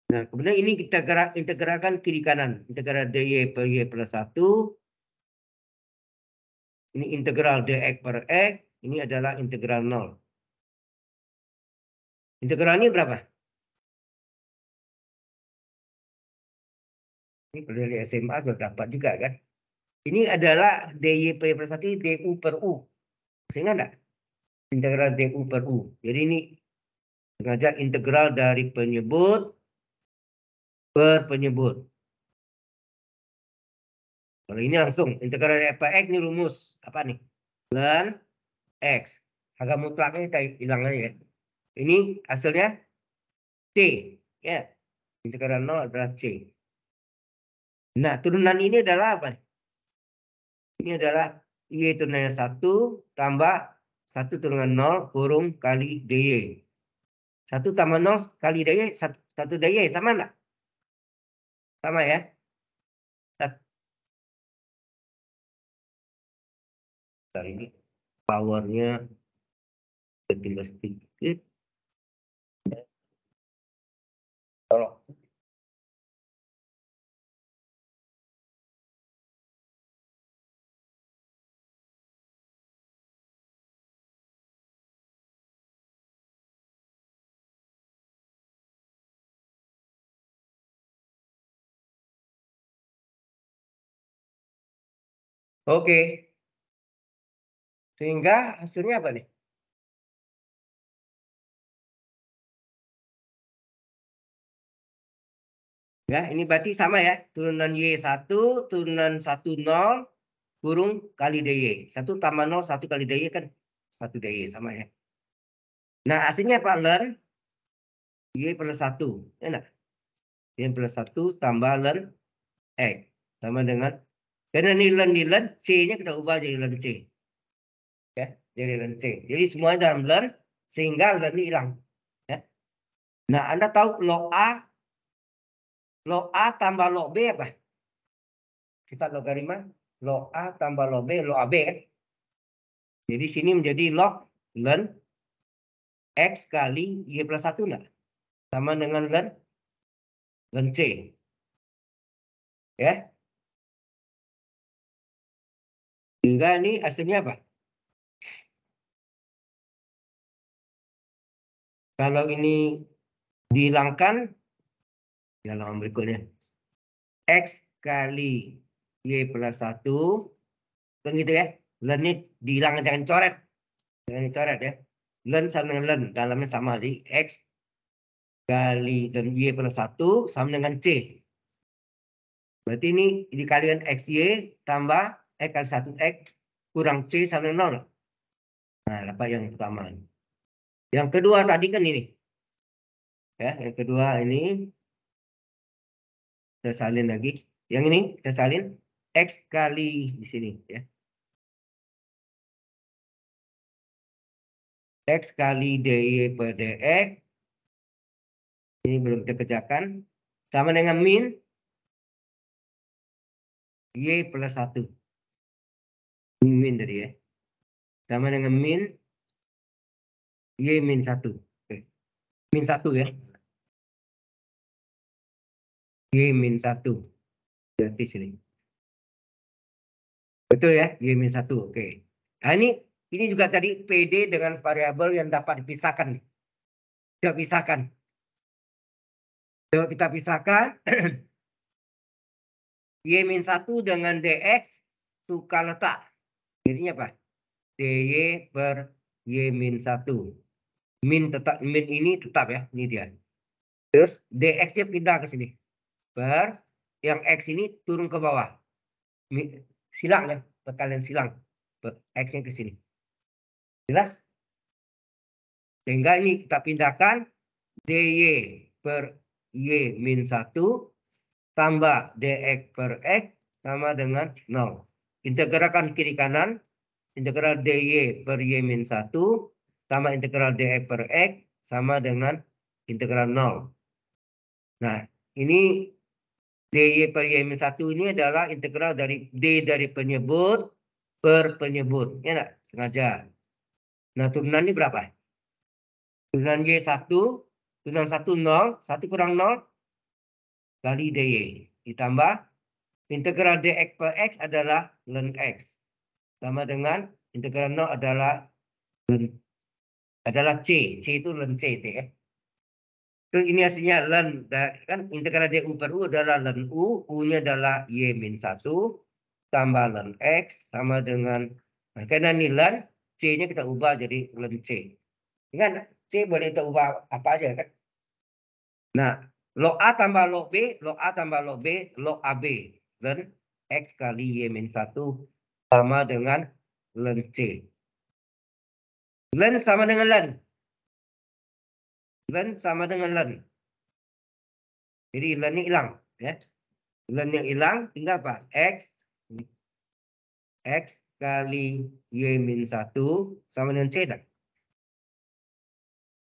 Nah, kemudian ini kita gerak integrakan kiri kanan. Integral dy per y plus 1. Ini integral dx per x. Ini adalah integral 0. Integral ini berapa? Ini kalau dari SMA sudah dapat juga kan. Ini adalah dy per y plus 1 du per u. Masih ingat enggak? Integral du per u. Jadi ini sengaja integral dari penyebut per penyebut. Kalau ini langsung integral dari apa x ini rumus apa nih? Ln x. Harga mutlaknya kita hilang aja ya. Ini hasilnya C. Ya. Integral 0 adalah C. Nah, turunan ini adalah apa? Ini adalah Y turunannya 1 tambah 1 turunan 0 kurung kali DY. 1 tambah 0 kali DY, 1 DY sama enggak? Sama ya? Bentar ini powernya lebih sedikit. Oke. Sehingga hasilnya apa nih? Ya, ini berarti sama ya. Turunan Y1, turunan 1, 0, kurung kali DY. 1 tambah 0, 1 kali DY kan 1 DY sama ya. Nah, hasilnya apa, Learn. Y per 1. Enak. Y per 1 tambah learn. X. E, sama dengan karena nilai-nilai C-nya kita ubah jadi nilai C. Ya, jadi nilai C. Jadi semuanya dalam ln sehingga ln hilang. Ya. Nah, Anda tahu log A log A tambah log B apa? Sifat logaritma log A tambah log B log AB kan? Jadi sini menjadi log ln X kali Y plus 1 enggak? Sama dengan ln ln C. Ya, Enggak ini aslinya apa? Kalau ini dihilangkan, di ya, halaman berikutnya. X kali Y plus 1. Kan gitu ya. Lenit ini dihilangkan, jangan coret. Jangan coret ya. Len sama dengan learn, Dalamnya sama. di X kali dan Y plus 1 sama dengan C. Berarti ini dikalikan XY tambah X kali 1 X kurang C sama 0. Nah, dapat yang pertama. Yang kedua tadi kan ini. Ya, yang kedua ini kita salin lagi. Yang ini kita salin X kali di sini ya. X kali dy per dx. Ini belum kita kerjakan. Sama dengan min y plus 1 min tadi ya sama dengan min y min satu min satu ya y min satu berarti sini betul ya y min satu oke nah ini ini juga tadi pd dengan variabel yang dapat dipisahkan kita pisahkan coba kita pisahkan y min satu dengan dx Tukar letak dirinya apa? DY per Y min 1. Min tetap min ini tetap ya, ini dia. Terus DX-nya pindah ke sini. Per yang X ini turun ke bawah. Silang ya, perkalian silang. X-nya ke sini. Jelas? Sehingga ini kita pindahkan DY per Y min 1 tambah DX per X sama dengan 0. Integralkan kiri kanan, integral dy per y min 1 sama integral dx per x sama dengan integral 0. Nah, ini dy per y min 1 ini adalah integral dari d dari penyebut per penyebut. Ya enggak? Sengaja. Nah, turunan ini berapa? Turunan y 1, turunan 1 0, 1 kurang 0 kali dy ditambah Integral dx per x adalah ln x. Sama dengan integral 0 adalah ln, adalah c. C itu ln c. Itu ya. ini hasilnya ln. Kan integral du per u adalah ln u. U-nya adalah y min 1. Tambah ln x sama dengan. Nah, karena ini ln, c-nya kita ubah jadi ln c. Ingat, c boleh kita ubah apa aja kan. Nah, log A tambah log B, log A tambah log B, log AB len X kali Y min 1 sama dengan len C. Len sama dengan len. Len sama dengan len. Jadi ni hilang. Ya. Len yang hilang tinggal apa? X. X kali Y min 1 sama dengan C. Dan.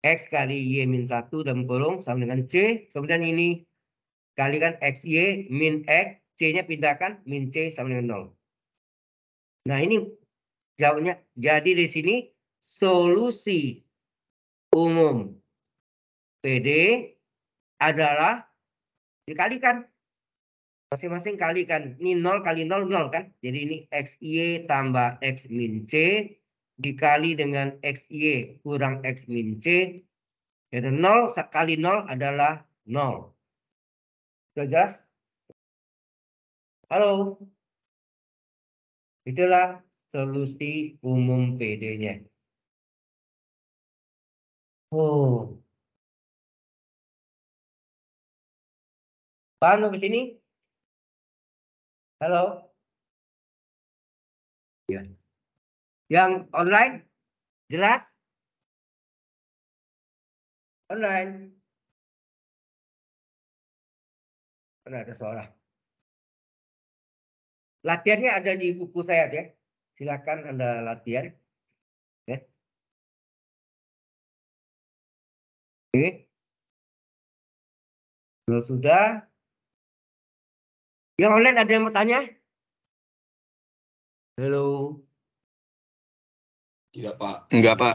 X kali Y min 1 dalam kurung sama dengan C. Kemudian ini kalikan x y min X C-nya pindahkan min C sama dengan 0. Nah ini jawabnya. Jadi di sini solusi umum PD adalah dikalikan. Masing-masing kalikan. Ini 0 kali 0, 0 kan. Jadi ini XY tambah X min C dikali dengan XY kurang X min C. Jadi 0 kali 0 adalah 0. Sudah jelas? Halo. Itulah solusi umum PD-nya. Oh. Paham ke sini? Halo? Ya. Yang online? Jelas? Online. Karena ada seorang. Latihannya ada di buku saya ya. Silakan Anda latihan. Oke. Oke. Kalau sudah. Yang online ada yang mau tanya? Halo. Tidak, Pak. Enggak, Pak.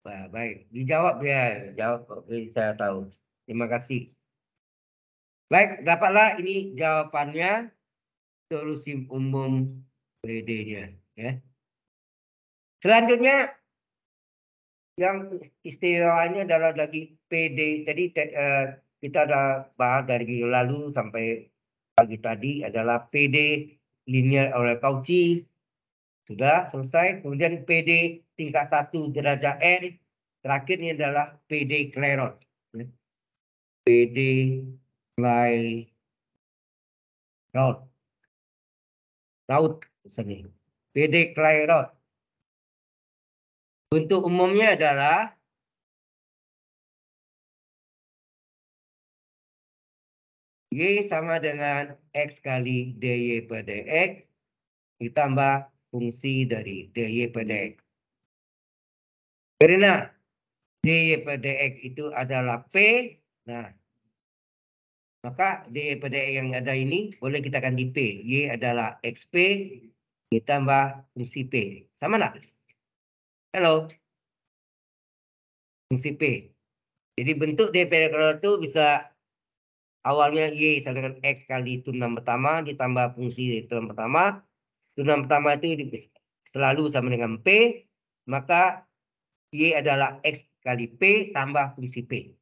Nah, baik, dijawab ya, jawab oke saya tahu. Terima kasih. Baik, dapatlah ini jawabannya solusi umum pd nya Ya. Selanjutnya yang istilahnya adalah lagi PD. Jadi uh, kita ada bahas dari lalu sampai pagi tadi adalah PD linear oleh Cauchy sudah selesai. Kemudian PD tingkat satu derajat N. Terakhirnya adalah PD Clairon. Ya. PD Clairon laut misalnya. PD Clairot. Bentuk umumnya adalah Y sama dengan X kali DY per DX ditambah fungsi dari DY per DX. Karena DY per DX itu adalah P. Nah, maka daripada yang ada ini boleh kita ganti P. Y adalah XP ditambah fungsi P. Sama tak? Hello Fungsi P. Jadi bentuk daripada kalau itu bisa awalnya Y sama dengan X kali tunang pertama ditambah fungsi tunang pertama. Tunang pertama itu selalu sama dengan P. Maka Y adalah X kali P tambah fungsi P.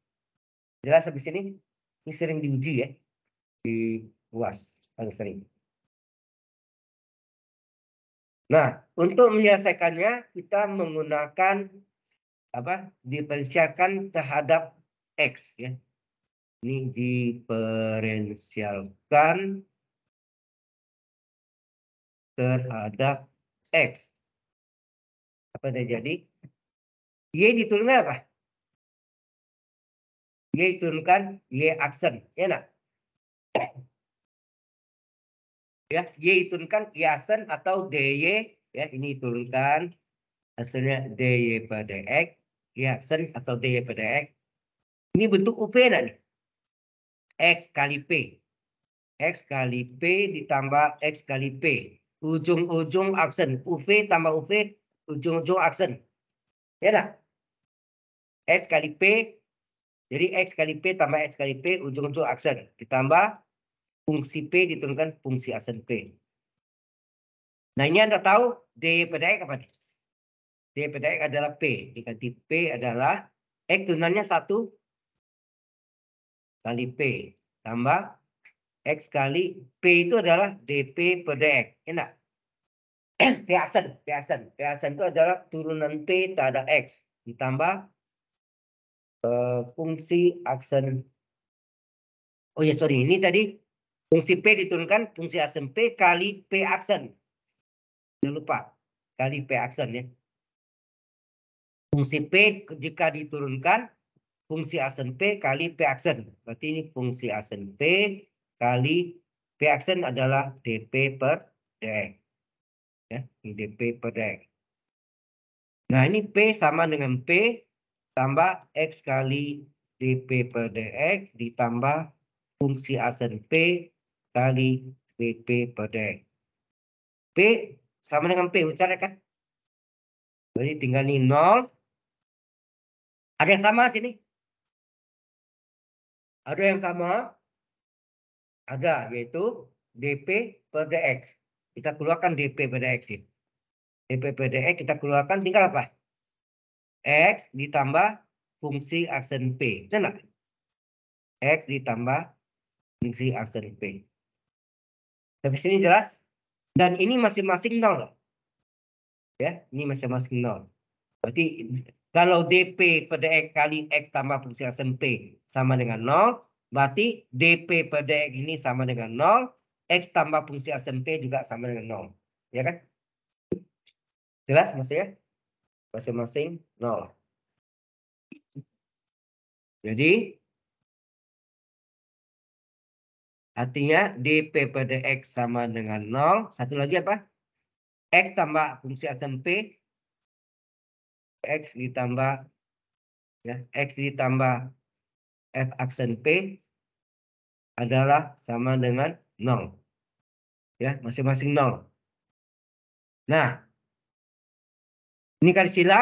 Jelas habis ini? ini sering diuji ya di UAS paling sering. Nah, untuk menyelesaikannya kita menggunakan apa? Diferensialkan terhadap x ya. Ini diferensialkan terhadap x. Apa yang jadi? Y ditulisnya apa? y turunkan y aksen ya nak ya y turunkan y aksen atau dy ya ini turunkan hasilnya dy pada x y aksen atau dy pada x ini bentuk uv nak nih x kali p x kali p ditambah x kali p ujung-ujung aksen uv tambah uv ujung-ujung aksen ya nak x kali p jadi X kali P tambah X kali P ujung-ujung aksen. Ditambah fungsi P diturunkan fungsi aksen P. Nah ini Anda tahu D pada X apa? D pada X adalah P. Diganti P adalah X turunannya 1 kali P. Tambah X kali P itu adalah DP per X. Enak? P aksen, P aksen. P aksen itu adalah turunan P tak X. Ditambah uh, fungsi aksen oh ya sorry ini tadi fungsi p diturunkan fungsi aksen p kali p aksen jangan lupa kali p aksen ya fungsi p jika diturunkan fungsi aksen p kali p aksen berarti ini fungsi aksen p kali p aksen adalah dp per dx ya ini dp per dx nah ini p sama dengan p tambah X kali DP per DX ditambah fungsi asen P kali dp per DX. P sama dengan P, ucara ya kan? jadi tinggal nih 0. Ada yang sama sini? Ada yang sama? Ada, yaitu DP per DX. Kita keluarkan DP per DX. Ini. DP per DX kita keluarkan tinggal apa? X ditambah fungsi aksen P. Tidak? X ditambah fungsi aksen P. Tapi sini jelas? Dan ini masing-masing nol. Ya, ini masing-masing nol. Berarti kalau DP per DX kali X tambah fungsi aksen P sama dengan nol, berarti DP per DX ini sama dengan nol, X tambah fungsi aksen P juga sama dengan nol. Ya kan? Jelas maksudnya? masing-masing 0. Jadi artinya dp dx sama dengan 0. Satu lagi apa? X tambah fungsi asam P. X ditambah ya, X ditambah F aksen P adalah sama dengan 0. Ya, masing-masing 0. Nah, ini kan sila,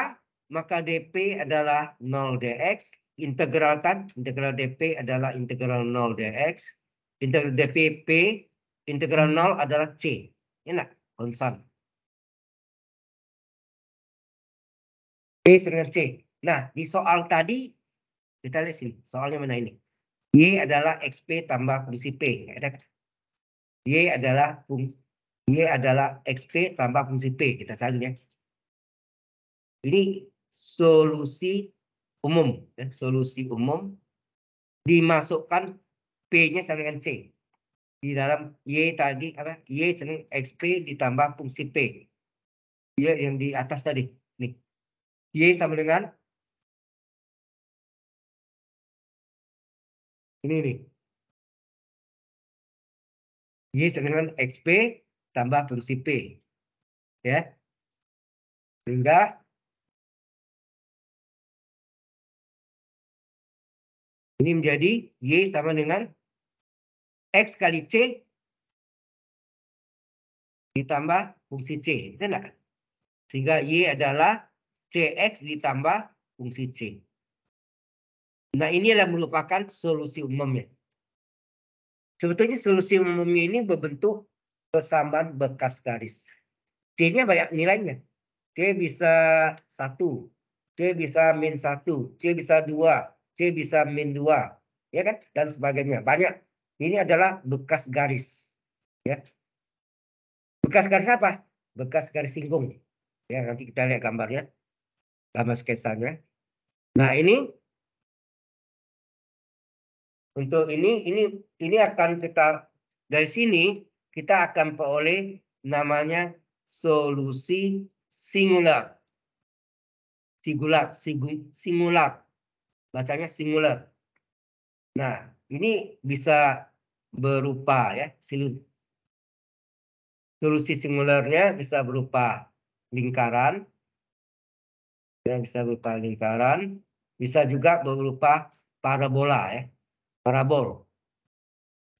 maka dp adalah 0 dx. Integralkan, integral kan? dp adalah integral 0 dx. Integral dp p, integral 0 adalah c. Enak, konstan. P dengan c. Nah, di soal tadi, kita lihat sini, soalnya mana ini. Y adalah XP tambah fungsi P. Ada. Y adalah Y adalah XP tambah fungsi P. Kita salin ya. Ini solusi umum, ya, solusi umum dimasukkan P-nya sama dengan C. Di dalam Y tadi, apa? Y sama XP ditambah fungsi P. Y yang di atas tadi. Nih. Y sama dengan ini nih. Y sama dengan XP tambah fungsi P. Ya. Sehingga Ini menjadi Y sama dengan X kali C ditambah fungsi C. Itu Sehingga Y adalah CX ditambah fungsi C. Nah ini adalah merupakan solusi umumnya. Sebetulnya solusi umumnya ini berbentuk persamaan bekas garis. C-nya banyak nilainya. C bisa satu, C bisa min satu, C bisa dua, C bisa min 2, ya kan? Dan sebagainya. Banyak. Ini adalah bekas garis. Ya. Bekas garis apa? Bekas garis singgung. Ya, nanti kita lihat gambarnya. Gambar sketsanya. Nah, ini untuk ini ini ini akan kita dari sini kita akan peroleh namanya solusi singular. Singular, singular bacanya singular. Nah, ini bisa berupa ya solusi singularnya bisa berupa lingkaran ya bisa berupa lingkaran bisa juga berupa parabola ya parabol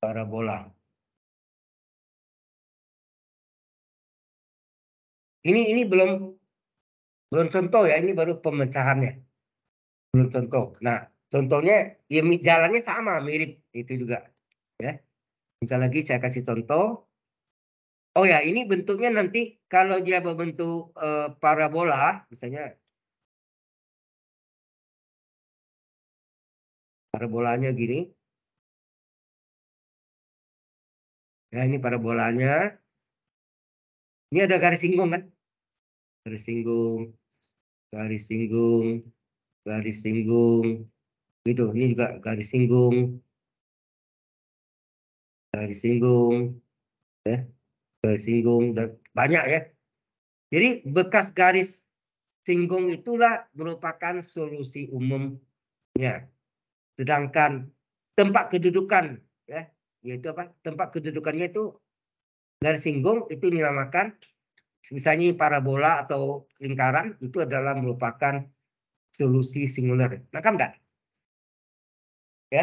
parabola ini ini belum belum contoh ya ini baru pemecahannya belum contoh. Nah, contohnya ya jalannya sama, mirip itu juga. Ya. Bentar lagi saya kasih contoh. Oh ya, ini bentuknya nanti kalau dia berbentuk eh, parabola, misalnya parabolanya gini. Ya, ini parabolanya. Ini ada garis singgung kan? Garis singgung, garis singgung, garis singgung gitu ini juga garis singgung garis singgung ya garis singgung dan banyak ya jadi bekas garis singgung itulah merupakan solusi umumnya sedangkan tempat kedudukan ya yaitu apa tempat kedudukannya itu garis singgung itu dinamakan misalnya parabola atau lingkaran itu adalah merupakan solusi singular. Nangkap nggak? Ya.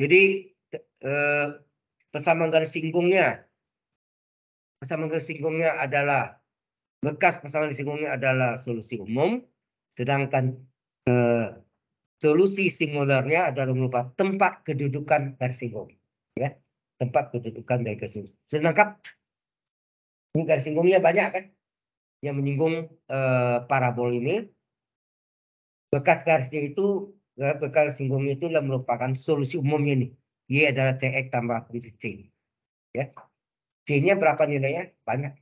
Jadi eh, pesan menggaris singgungnya pesan menggaris singgungnya adalah bekas pesan menggaris singgungnya adalah solusi umum, sedangkan eh, solusi singularnya adalah merupakan tempat kedudukan garis singgung, ya tempat kedudukan dari garis singgung. Sudah nangkap? Ini garis singgungnya banyak kan yang menyinggung e, parabol ini. Bekas garisnya itu ya, bekas singgung itu merupakan solusi umumnya nih. Y adalah CX tambah fungsi C. Ya. C-nya berapa nilainya? Banyak.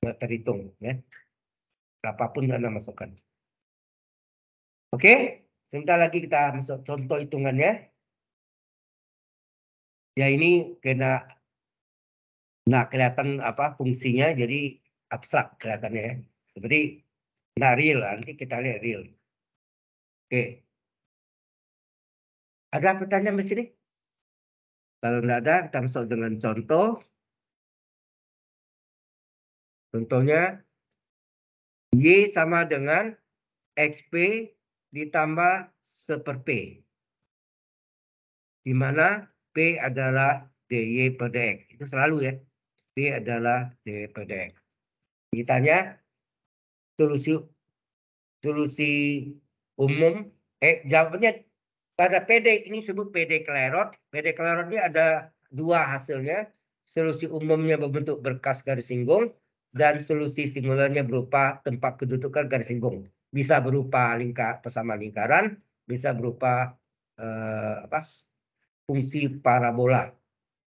Nggak terhitung ya. Berapapun Anda masukkan. Oke, sebentar lagi kita masuk contoh hitungannya. Ya ini kena nah kelihatan apa fungsinya jadi abstrak kelihatannya ya. Seperti nah real, nanti kita lihat real. Oke. Ada pertanyaan di sini? Kalau tidak ada, kita masuk dengan contoh. Contohnya, Y sama dengan XP ditambah seperp, P. Di mana P adalah DY per DX. Itu selalu ya. B adalah daripada X. Ditanya solusi solusi umum eh jawabannya pada PD ini sebut PD klerot. PD klerot ini ada dua hasilnya. Solusi umumnya berbentuk berkas garis singgung dan solusi singularnya berupa tempat kedudukan garis singgung. Bisa berupa lingkar persamaan lingkaran, bisa berupa eh, apa? fungsi parabola.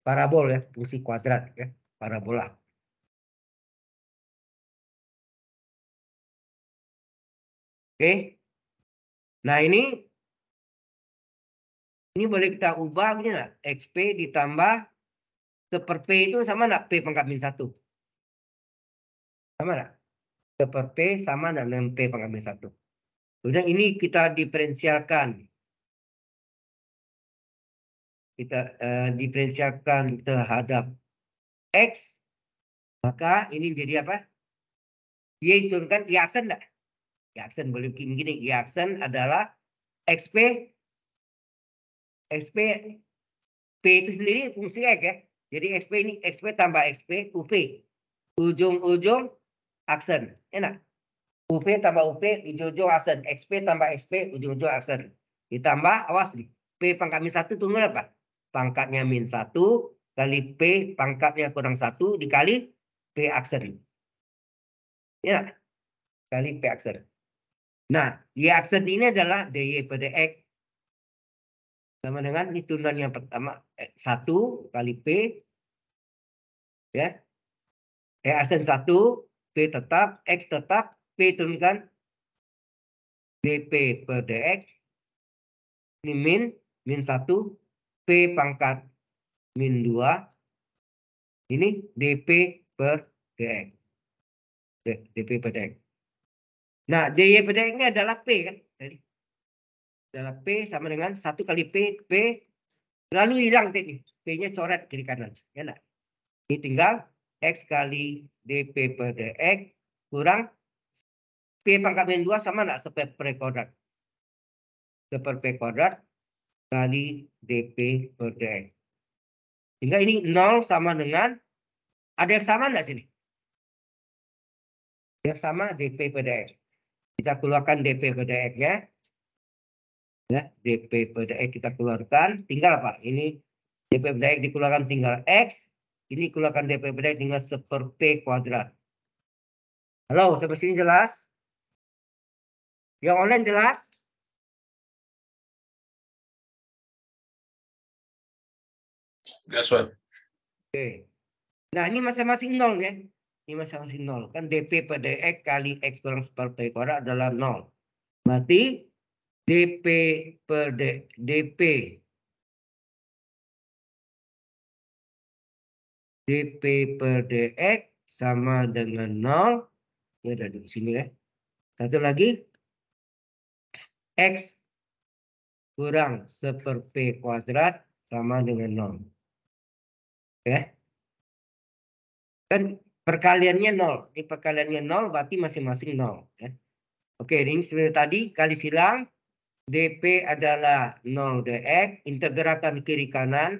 Parabol ya, fungsi kuadrat ya parabola Oke. Nah ini ini boleh kita ubah gini gitu lah. XP ditambah seper P itu sama enggak P pangkat min 1? Sama enggak? Seper P sama dengan P pangkat min 1? Kemudian ini kita diferensialkan. Kita uh, diferensialkan terhadap X, maka ini jadi apa? Dia turunkan Y aksen enggak? Y aksen boleh bikin gini. Y aksen adalah XP XP P itu sendiri fungsi X ya. Jadi XP ini XP tambah XP UV. Ujung-ujung aksen. Enak. UV tambah UV, ujung-ujung aksen. XP tambah XP, ujung-ujung aksen. Ditambah, awas nih. P pangkat min 1 turun apa? Pangkatnya min 1, kali P pangkatnya kurang satu dikali P aksen. Ya, kali P aksen. Nah, Y aksen ini adalah DY pada X. Sama dengan hitungan yang pertama, eh, satu kali P. Ya, E aksen satu P tetap, X tetap, P turunkan DP per DX. Ini min, min satu P pangkat min 2 ini DP per DX. DP per DX. Nah, DY per DX ini adalah P kan tadi. Adalah P sama dengan 1 kali P, P lalu hilang tadi. P-nya coret kiri kanan. Ya nah Ini tinggal X kali DP per DX kurang P pangkat min 2 sama enggak seper per kuadrat. Seper per kuadrat kali DP per DX. Sehingga ini 0 sama dengan, ada yang sama enggak sini? Yang sama DP pada X. Kita keluarkan DP pada x ya. Ya, DP pada X kita keluarkan. Tinggal apa? Ini DP pada X dikeluarkan tinggal X. Ini keluarkan DP pada X tinggal per P kuadrat. Halo, sampai sini jelas? Yang online jelas? what? Oke. Okay. Nah ini masing-masing nol ya. Ini masing-masing nol. Kan DP pada X kali X kurang separtai kuadrat adalah nol. Berarti DP per D, DP DP per DX sama dengan 0. Ini ada di sini ya. Satu lagi. X kurang seper P kuadrat sama dengan 0 ya kan perkaliannya nol di perkaliannya nol berarti masing-masing nol ya oke ini sebenarnya tadi kali silang dp adalah nol dx integralkan kiri kanan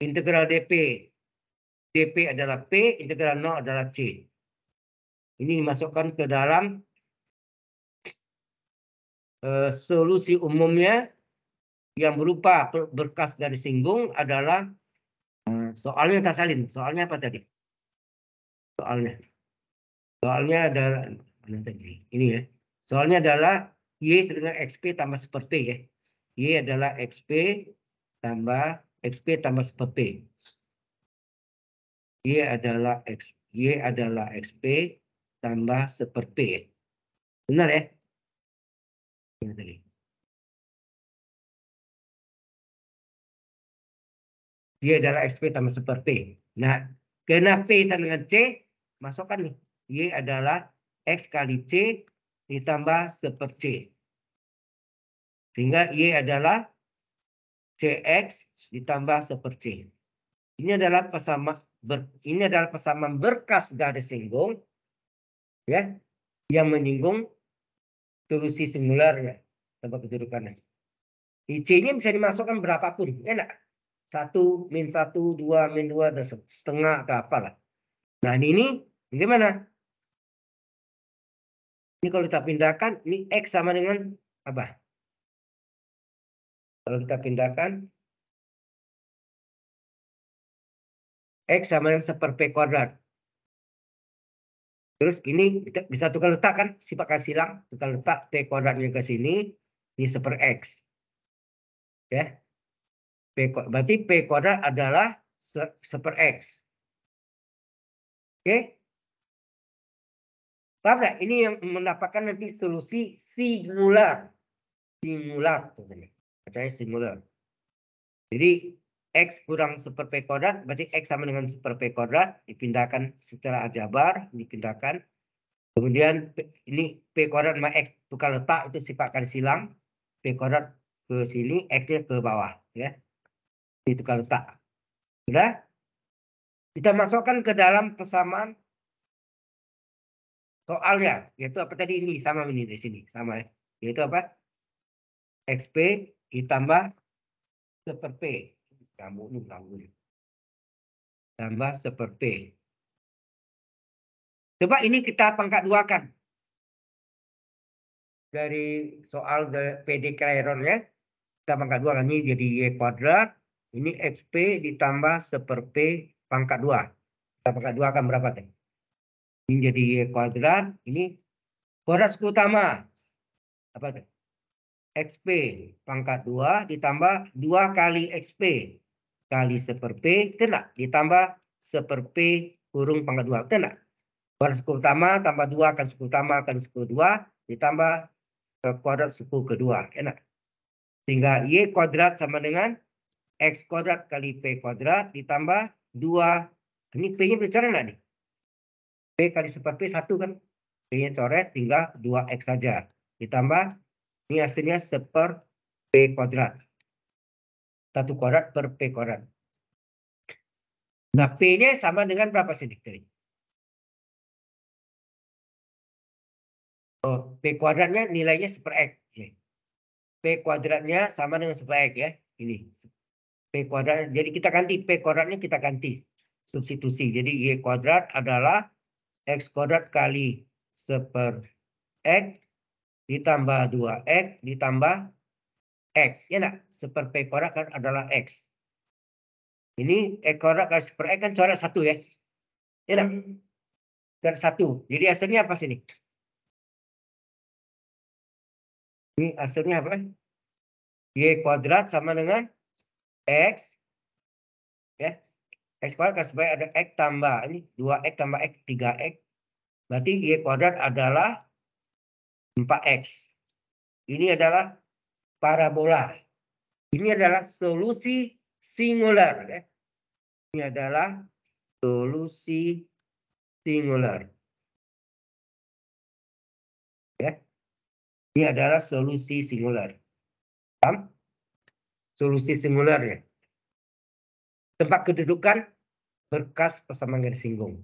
integral dp dp adalah p integral nol adalah c ini dimasukkan ke dalam uh, solusi umumnya yang berupa berkas dari singgung adalah eh, soalnya tasalin. Soalnya apa tadi? Soalnya. Soalnya adalah mana tadi? Ini ya. Soalnya adalah Y dengan XP tambah seperti ya. Y adalah XP tambah XP tambah seperti Y adalah X, Y adalah XP tambah seperti Benar ya? Ini tadi. Dia adalah XP sama super P. Nah, karena P sama dengan C, masukkan nih. Y adalah X kali C ditambah super C. Sehingga Y adalah CX ditambah super C. Ini adalah persamaan ber, ini adalah persamaan berkas garis singgung ya yang menyinggung solusi singularnya tempat kedudukannya. IC-nya bisa dimasukkan berapapun, enak satu min satu dua min dua dan setengah ke apalah nah ini, bagaimana ini kalau kita pindahkan ini x sama dengan apa kalau kita pindahkan x sama dengan seper p kuadrat Terus ini bisa tukar letak kan, sifat kasilang tukar kita letak p kuadratnya ke sini, ini seper X. Ya, P, berarti P kuadrat adalah super X. Oke? Okay? Paham Ini yang mendapatkan nanti solusi singular. Singular. Bacanya singular. Jadi X kurang super P kuadrat, berarti X sama dengan super P kuadrat, dipindahkan secara aljabar, dipindahkan. Kemudian ini P kuadrat sama X tukar letak, itu sifatkan silang. P kuadrat ke sini, x ke bawah. ya itu kalau tak sudah kita masukkan ke dalam persamaan soalnya yaitu apa tadi ini sama ini di sini sama ya yaitu apa xp ditambah seperti p kamu ini kamu tambah seperti p coba ini kita pangkat dua kan? dari soal PD Clairon ya kita pangkat dua kan ini jadi y kuadrat ini XP ditambah seper P pangkat 2. Pangkat 2 akan berapa, Teh? Ini jadi Y kuadrat. Ini koordinat utama. Apa, itu? XP pangkat 2 ditambah 2 kali XP kali seper P. Kena ditambah seper P kurung pangkat 2. Kena. Kuadrat suku utama tambah 2 akan suku utama akan suku 2 ditambah kuadrat suku kedua. Enak. Sehingga Y kuadrat sama dengan X kuadrat kali P kuadrat ditambah 2. Ini P-nya bercerai nggak nih? P kali sifat P 1 kan? P-nya coret tinggal 2X saja. Ditambah ini hasilnya seper P kuadrat. 1 kuadrat per P kuadrat. Nah, P-nya sama dengan berapa sini? Oh, P kuadratnya nilainya seper X. P kuadratnya sama dengan seper X ya. Ini P kuadrat. Jadi kita ganti P kuadratnya kita ganti. Substitusi. Jadi Y kuadrat adalah X kuadrat kali seper X ditambah 2X ditambah X. Ya enggak? Seper P kuadrat kan adalah X. Ini X kuadrat kali seper X kan coret satu ya. Ya enggak? Dan satu. Jadi hasilnya apa sini? Ini hasilnya apa? Y kuadrat sama dengan X. Ya. X kuadrat kan sebagai ada X tambah. Ini 2X tambah X, 3X. Berarti Y kuadrat adalah 4X. Ini adalah parabola. Ini adalah solusi singular. Ya. Ini adalah solusi singular. Ya. Ini adalah solusi singular. Paham? solusi singulernya. Tempat kedudukan berkas persamaan garis singgung.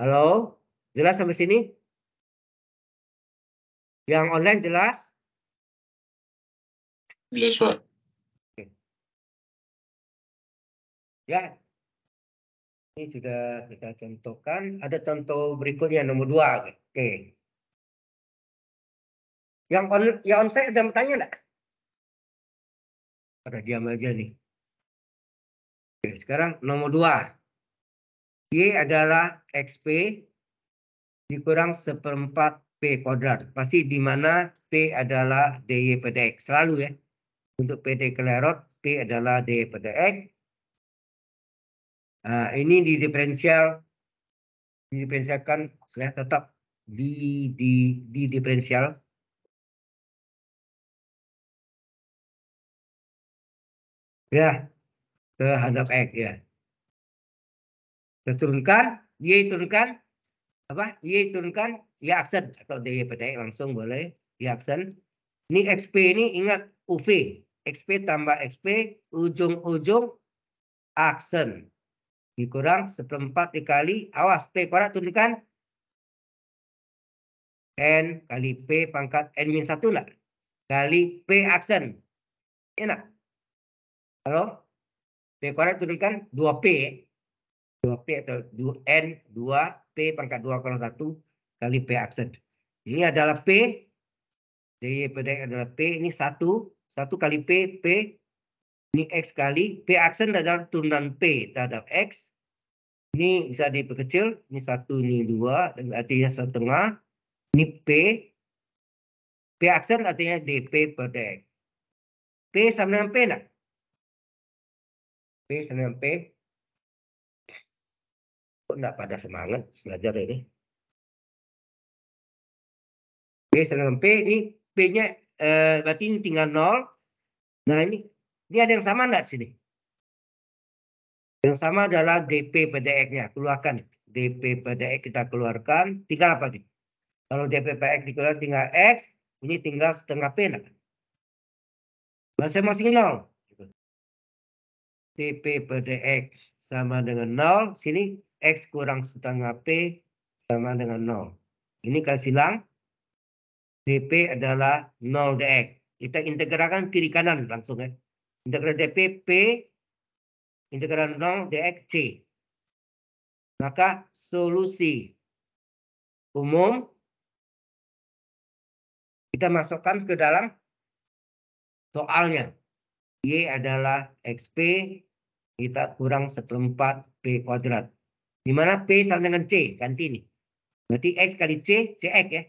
Halo, jelas sampai sini? Yang online jelas? Jelas, Pak. Ya, ini sudah kita contohkan. Ada contoh berikutnya nomor dua. Oke. Yang on, yang on saya ada bertanya enggak? Pada diam aja nih. Oke, sekarang nomor 2. Y adalah XP dikurang seperempat P kuadrat. Pasti di mana P adalah DY pada X. Selalu ya. Untuk PD kelerot, P adalah DY pada X. Nah, ini di diferensial didiferensialkan ya tetap di di di diferensial ya terhadap X ya. diturunkan turunkan, Y turunkan apa? Y turunkan Y aksen atau DYPT langsung boleh Y aksen. Ini XP ini ingat UV, XP tambah XP ujung-ujung aksen dikurang seperempat dikali awas P kurang turunkan N kali P pangkat N min satu lah kali P aksen enak Halo? P kuadrat tuliskan 2P. 2P atau 2 N 2P pangkat 2 kurang 1 kali P absen. Ini adalah P. Jadi pedang adalah P. Ini 1. 1 kali P. P. Ini X kali. P absen adalah turunan P terhadap X. Ini bisa diperkecil. Ini 1, ini 2. Artinya setengah. Ini P. P aksen artinya DP per DX. P sama dengan P nak? P sampai P. Kok enggak pada semangat belajar ini? P sampai P ini P-nya eh, berarti ini tinggal nol. Nah ini, ini ada yang sama enggak sini? Yang sama adalah DP pada x nya keluarkan. DP pada X kita keluarkan, tinggal apa nih? Kalau DP pada X dikeluarkan tinggal X, ini tinggal setengah P. kan? Masih masih nol dp per dx sama dengan 0. Sini x kurang setengah p sama dengan 0. Ini kan silang dp adalah 0 dx. Kita integralkan kiri kanan langsung ya. Integral dp p integral 0 dx c. Maka solusi umum kita masukkan ke dalam soalnya. Y adalah XP kita kurang seperempat P kuadrat. Di mana P sama dengan C, ganti nih. Berarti X kali C, CX ya.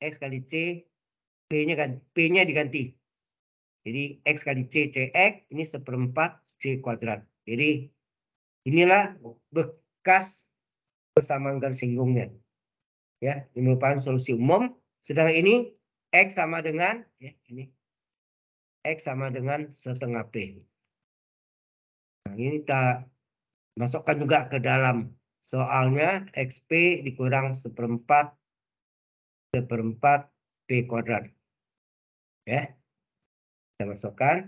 X kali C, P-nya P-nya diganti. Jadi X kali C, c x ini seperempat C kuadrat. Jadi inilah bekas persamaan garis singgungnya. Ya, ini merupakan solusi umum. Sedangkan ini X sama dengan, ya, ini X sama dengan setengah P. Nah, ini kita masukkan juga ke dalam soalnya XP dikurang seperempat seperempat P kuadrat. Ya, kita masukkan.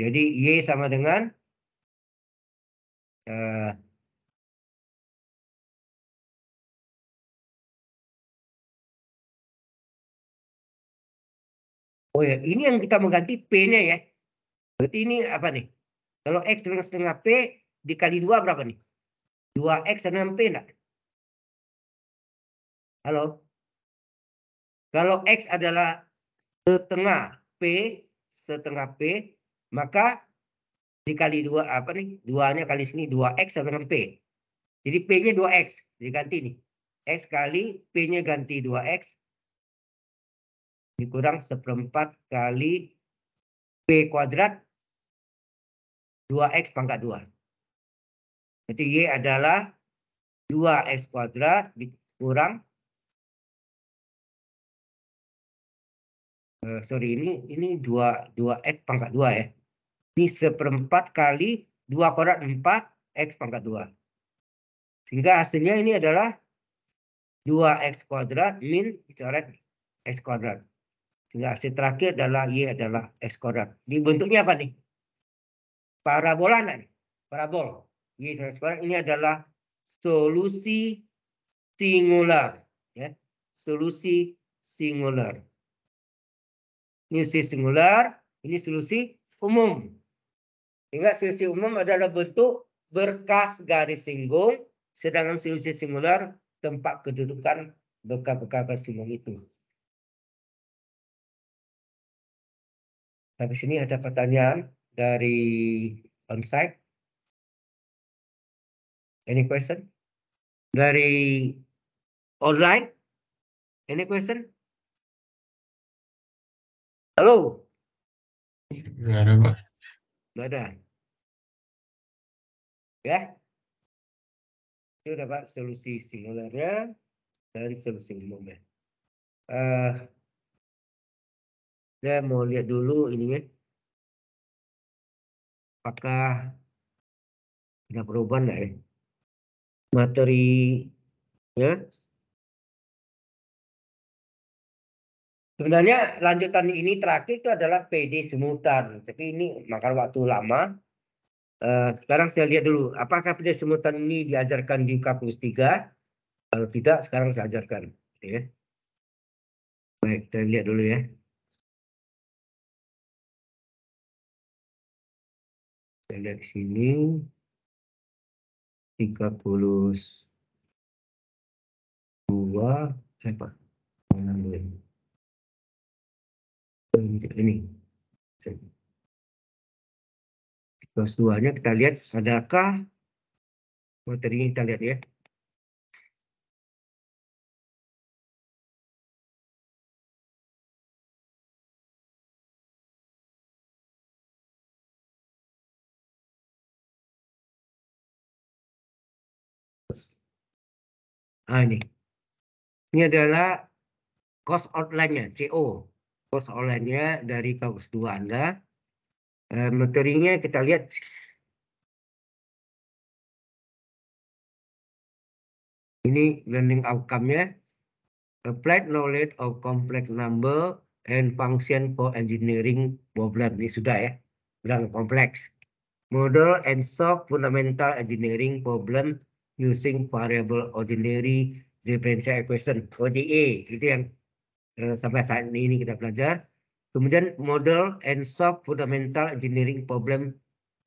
Jadi Y sama dengan uh, Oh ya, ini yang kita mengganti P-nya ya. Berarti ini apa nih? Kalau X dengan setengah P dikali 2 berapa nih? 2X dengan P enggak? Halo? Kalau X adalah setengah P, setengah P, maka dikali 2 apa nih? 2-nya kali sini 2X sama dengan P. Jadi P-nya 2X, diganti nih. X kali P-nya ganti 2X, dikurang seperempat kali P kuadrat 2X pangkat 2. Berarti Y adalah 2X kuadrat dikurang Uh, sorry ini ini 2 2 x pangkat 2 ya. Ini seperempat kali 2 kuadrat 4 x pangkat 2. Sehingga hasilnya ini adalah 2x kuadrat min coret x kuadrat. Sehingga si terakhir adalah Y adalah X kuadrat. Dibentuknya apa nih? Parabola nih? Parabol. Y X kuadrat ini adalah solusi singular. Ya. Solusi singular. Ini solusi singular, ini solusi umum. Sehingga solusi umum adalah bentuk berkas garis singgung, sedangkan solusi singular tempat kedudukan bekas-bekas garis singgung itu. Habis ini ada pertanyaan dari onsite. Any question? Dari online? Any question? Halo? Nggak ada, Pak. Tidak ada. Ya? Itu dapat solusi singularnya dan solusi umumnya. Uh, saya mau lihat dulu ini ya. Apakah ada perubahan enggak ya? Materinya. Sebenarnya lanjutan ini terakhir itu adalah PD semutan. Tapi ini makan waktu lama. Uh, sekarang saya lihat dulu, apakah PD semutan ini diajarkan di kalkulus 3? Kalau tidak, sekarang saya ajarkan. Ya. Baik, saya lihat dulu ya. saya lihat di sini 32 eh, apa ini 32 nya kita lihat adakah materi ini kita lihat ya Nah, ini. Ini adalah cost outline-nya, CO. Cost outline-nya dari kaos 2 Anda. E, materinya kita lihat Ini learning outcome-nya. Applied knowledge of complex number and function for engineering problem. Ini sudah ya, bilang kompleks. Model and solve fundamental engineering problem using variable ordinary differential equation ODE itu yang eh, sampai saat ini kita belajar. Kemudian model and solve fundamental engineering problem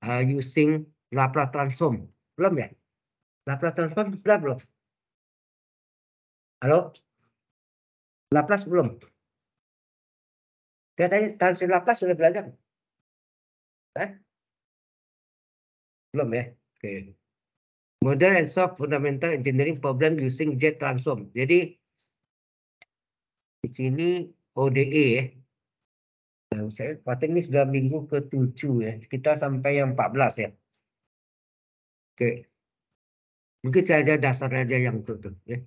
eh, using Laplace transform. Belum ya? Laplace transform sudah belum? Halo? Laplace belum? Saya tanya, transform Laplace sudah belajar? Hah? Belum ya? Oke. Okay. Model and solve fundamental engineering problem using jet transform. Jadi di sini ODE ya. Nah, saya paten ini sudah minggu ke-7 ya. Kita sampai yang 14 ya. Oke. Mungkin saja dasar aja yang tutup ya.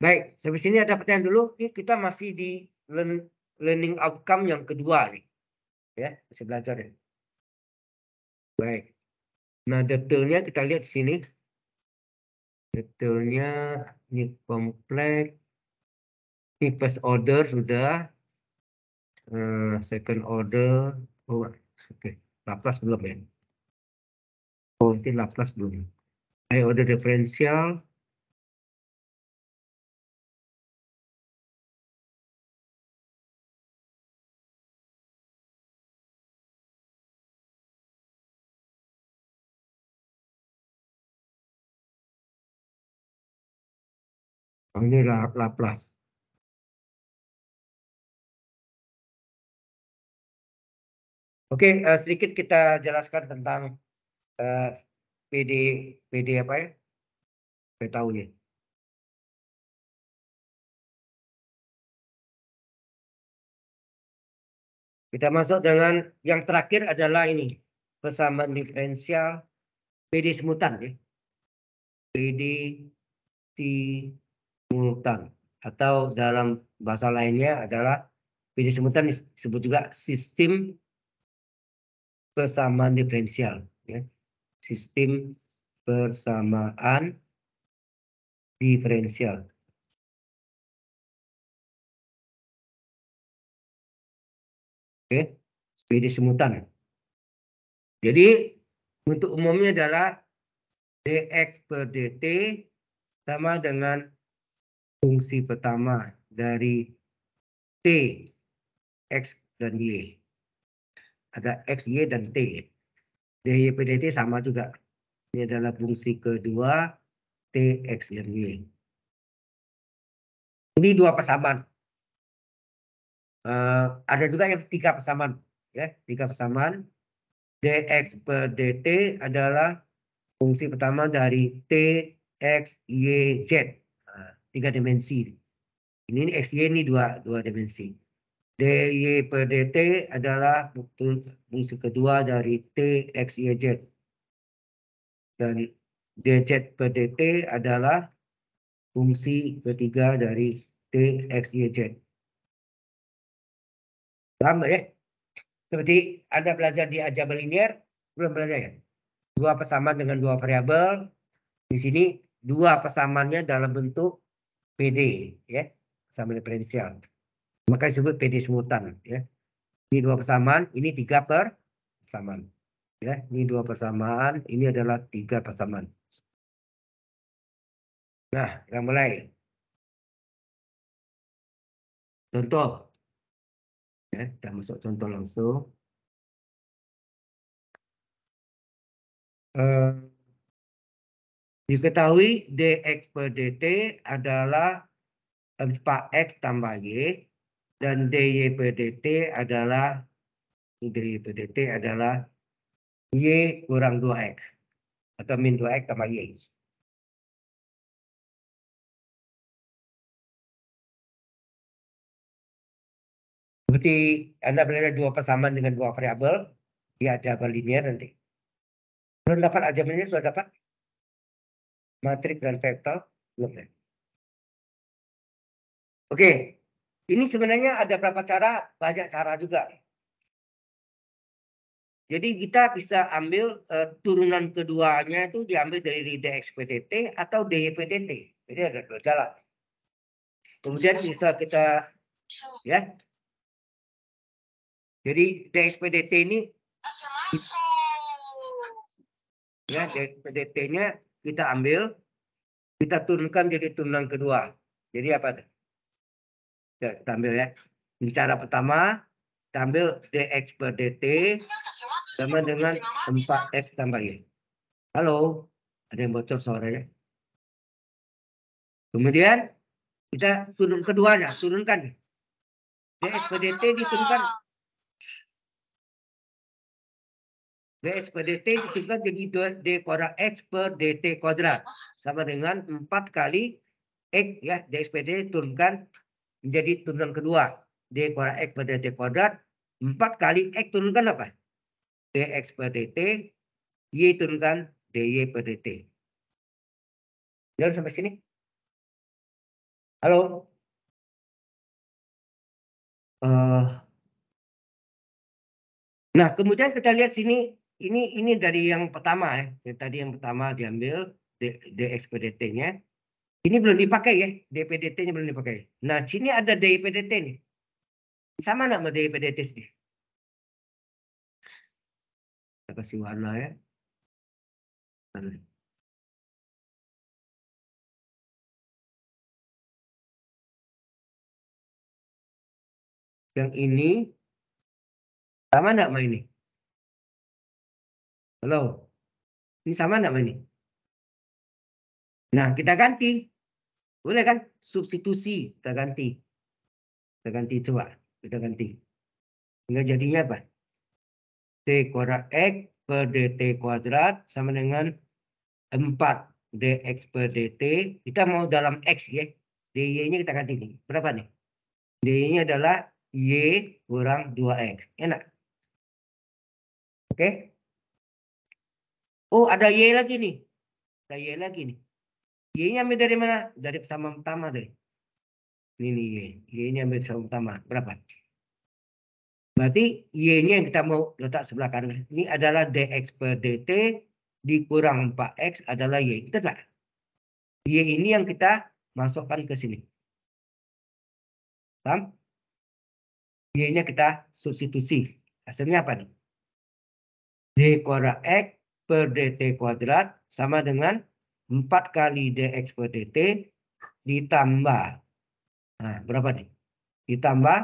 Baik, sampai sini ada pertanyaan dulu. Ini kita masih di learn, learning outcome yang kedua nih. Ya, masih belajar ya. Baik. Nah, detailnya kita lihat di sini. Detailnya ini kompleks. Ini first order sudah. Uh, second order. Oh, oke. Okay. Laplace belum ya? Oh, ini Laplace belum. High order differential. ini Laplace. Oke, okay, uh, eh, sedikit kita jelaskan tentang uh, eh, PD PD apa ya? Saya tahu ya. Kita masuk dengan yang terakhir adalah ini persamaan diferensial PD semutan ya. PD T simultan atau dalam bahasa lainnya adalah PD simultan disebut juga sistem persamaan diferensial ya. sistem persamaan diferensial oke PD simultan jadi untuk umumnya adalah dx per dt sama dengan fungsi pertama dari T, X, dan Y. Ada X, Y, dan T. DY, PDT sama juga. Ini adalah fungsi kedua T, X, dan Y. Ini dua persamaan. Uh, ada juga yang tiga persamaan. Ya, tiga persamaan. DX per DT adalah fungsi pertama dari T, X, Y, Z tiga dimensi. Ini, ini XY ini dua, dua dimensi. DY per DT adalah fungsi kedua dari T, X, Y, Z. Dan DZ per DT adalah fungsi ketiga dari T, X, Y, Z. Paham ya? Seperti Anda belajar di aljabar linear, belum belajar ya? Dua persamaan dengan dua variabel. Di sini dua persamaannya dalam bentuk PD ya sama diferensial maka disebut PD semutan ya ini dua persamaan ini tiga per persamaan ya ini dua persamaan ini adalah tiga persamaan nah kita mulai contoh ya kita masuk contoh langsung uh, Diketahui dx per dt adalah alfa x tambah y dan dy per dt adalah dy per dt adalah y kurang 2x atau min 2x tambah y. Seperti Anda berada dua persamaan dengan dua variabel di ada linear nanti. Belum dapat ajaran ini sudah dapat? matrik dan vektor belum ya? Oke, ini sebenarnya ada berapa cara, banyak cara juga. Jadi kita bisa ambil uh, turunan keduanya itu diambil dari DXPDT atau DYPDT. Jadi ada dua jalan. Kemudian bisa kita ya. Jadi DXPDT ini ya DXPDT-nya kita ambil, kita turunkan jadi turunan kedua. Jadi apa? Ya, kita ambil ya. Ini cara pertama, kita ambil dx per dt sama dengan 4x tambah y. Halo, ada yang bocor suaranya. Kemudian kita turun keduanya, turunkan. dx per dt diturunkan Vs per dt ditukan jadi 2D kuadrat X per dt kuadrat. Sama dengan 4 kali X ya. Dx per dt turunkan menjadi turunan kedua. D kuadrat X per dt kuadrat. 4 kali X turunkan apa? Dx per dt. Y turunkan dy per dt. Jangan sampai sini. Halo. Uh, Nah, kemudian kita lihat sini ini ini dari yang pertama ya. tadi yang pertama diambil DXPDT-nya. Ini belum dipakai ya, eh. DPDT-nya belum dipakai. Nah, sini ada DIPDT nih. Sama nama DIPDT sih. Kita kasih warna ya. Yang ini sama enggak sama ini? Halo. Ini sama enggak ini? Nah, kita ganti. Boleh kan? Substitusi kita ganti. Kita ganti coba. Kita ganti. Sehingga jadinya apa? T kuadrat X per DT kuadrat sama dengan 4 DX per DT. Kita mau dalam X ya. DY-nya kita ganti nih. Berapa nih? DY-nya adalah Y kurang 2X. Enak. Oke. Okay? Oh, ada Y lagi nih. Ada Y lagi nih. Y-nya ambil dari mana? Dari sama pertama deh. Ini nih Y. Y-nya ambil sama pertama. Berapa? Berarti Y-nya yang kita mau letak sebelah kanan. Ini adalah DX per DT dikurang 4X adalah Y. Kita tak? Y ini yang kita masukkan ke sini. Paham? Y-nya kita substitusi. Hasilnya apa nih? D kuadrat X per dt kuadrat sama dengan 4 kali dx per dt ditambah. Nah, berapa nih? Ditambah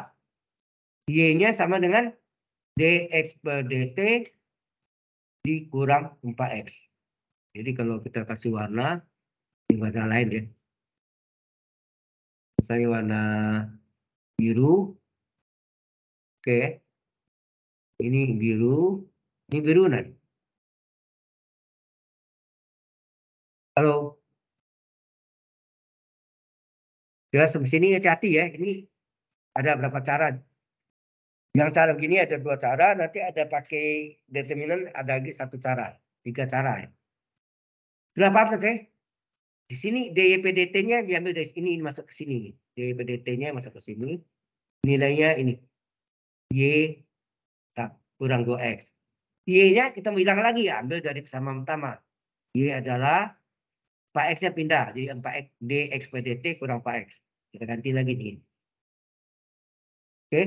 y-nya sama dengan dx per dt dikurang 4x. Jadi kalau kita kasih warna, ini warna lain ya. Misalnya warna biru. Oke. Ini biru. Ini biru nanti. Halo. jelas di sini hati-hati ya, ini ada berapa cara. Yang cara begini ada dua cara, nanti ada pakai determinan ada lagi satu cara, tiga cara. Sudah apa sih? Ya? Di sini DYPDT-nya diambil dari sini, ini masuk ke sini. DYPDT-nya masuk ke sini. Nilainya ini. Y tak, kurang 2X. Y-nya kita bilang lagi, ya, ambil dari persamaan pertama. Y adalah Pak X-nya pindah jadi 4X DXPDT kurang Pak X. Kita ganti lagi nih. Oke. Okay.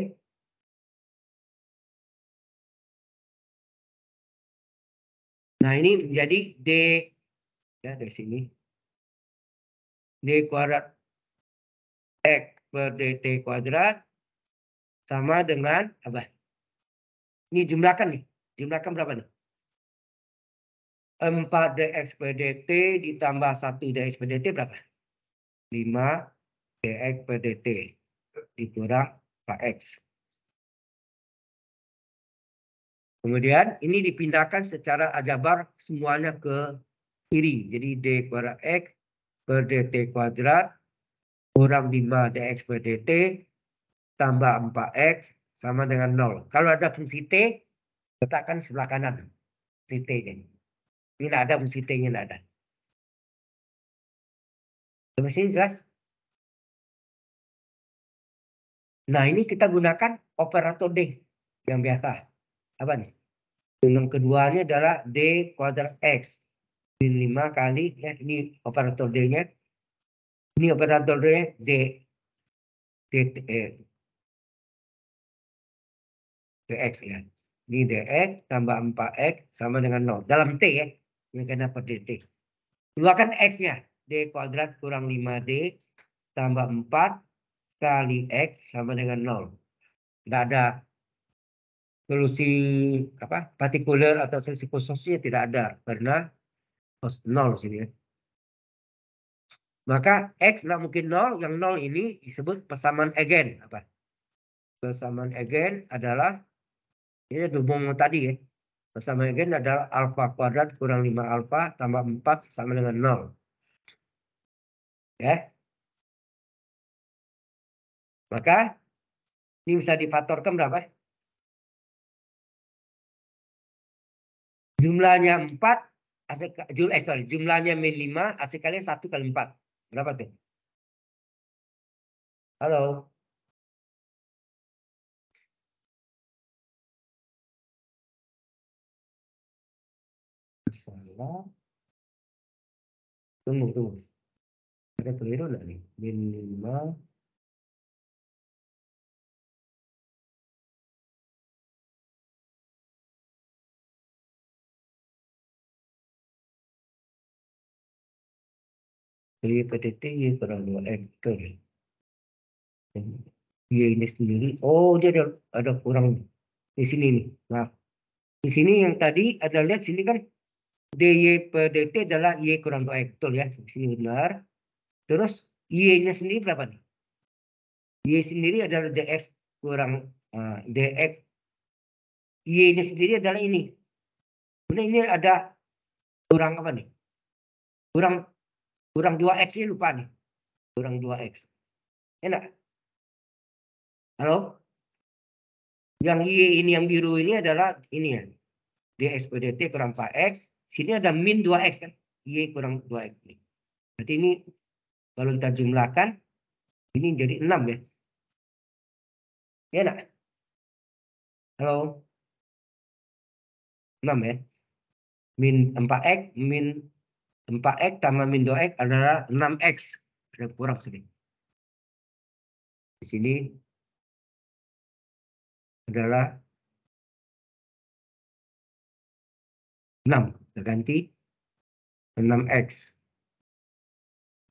Nah, ini jadi D ya dari sini. D kuadrat X per DT kuadrat sama dengan apa? Ini jumlahkan nih. Jumlahkan berapa nih? 4 dt ditambah 1 dt berapa? 5 dt dikurang KX. Kemudian ini dipindahkan secara aljabar semuanya ke kiri. Jadi D kuadrat X per DT kuadrat kurang 5 DX per DT tambah 4X sama dengan 0. Kalau ada fungsi T, letakkan sebelah kanan. Fungsi T ini. Ini ada mesti tidak ada. Sampai sini jelas? Nah ini kita gunakan operator D yang biasa. Apa nih? Yang keduanya adalah D kuadrat X. Ini 5 kali, ya, ini operator D-nya. Ini operator D-nya D. D, e. D, eh, DX ya. Ini DX tambah 4X sama dengan 0. Dalam T ya ini karena per detik. Keluarkan X-nya. D kuadrat kurang 5D tambah 4 kali X sama dengan 0. Tidak ada solusi apa partikuler atau solusi khususnya tidak ada karena 0 sini ya. Maka X tidak mungkin 0. yang 0 ini disebut persamaan eigen. Apa? Persamaan eigen adalah ini hubungan tadi ya bersama eigen adalah alfa kuadrat kurang 5 alfa tambah 4 sama dengan 0. Ya. Maka ini bisa difaktorkan berapa? Jumlahnya 4, asik, eh, sorry, jumlahnya min 5, asik kali 1 kali 4. Berapa tuh? Halo? adalah tunggu tunggu ada keliru nggak nih minimal Y pada T Y kurang 2 X ya? Y ini sendiri oh dia ada, ada kurang di sini nih nah di sini yang tadi ada lihat sini kan dy per dt adalah y kurang 2x. Betul ya, sini benar. Terus y-nya sendiri berapa nih? y sendiri adalah dx kurang uh, eh, dx. y-nya sendiri adalah ini. Kemudian ini ada kurang apa nih? Kurang kurang 2x ini lupa nih. Kurang 2x. Enak? Halo? Yang y ini yang biru ini adalah ini ya. dx per dt kurang 4x Sini ada min 2x kan? Y kurang 2x. Berarti ini kalau kita jumlahkan, ini jadi 6 ya. Ya nak? Halo? 6 ya. Min 4x, min 4x tambah min 2x adalah 6x. Ada kurang sedikit. Di sini adalah 6 kita ganti 6x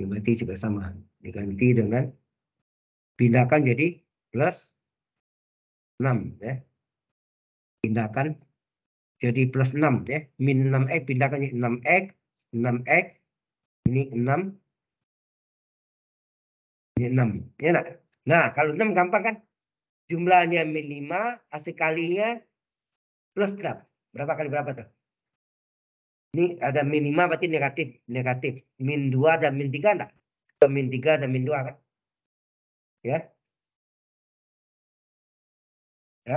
berarti juga sama diganti dengan pindahkan jadi plus 6 ya pindahkan jadi plus 6 ya min 6x pindahkan jadi 6x 6x ini 6 ini 6 ya nak nah kalau 6 gampang kan jumlahnya min 5 asik kalinya plus 6 berapa kali berapa tuh ini ada min 5 berarti negatif, negatif. Min 2 dan min 3 enggak? Atau min 3 dan min 2 kan? Ya. Ya.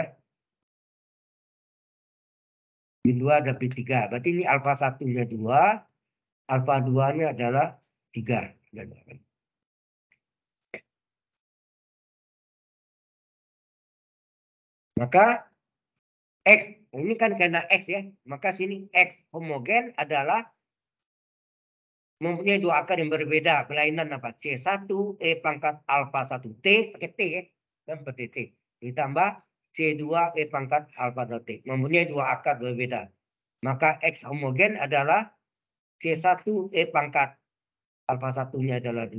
Min 2 dan min 3. Berarti ini alfa 1-nya 2, alfa 2-nya adalah 3. Maka X, ini kan karena X ya, maka sini X homogen adalah mempunyai dua akar yang berbeda, kelainan apa? C1, E pangkat alfa 1, T, pakai T ya, dan T. Ditambah C2, E pangkat alfa 2, T, mempunyai dua akar berbeda. Maka X homogen adalah C1, E pangkat alfa satunya adalah 2,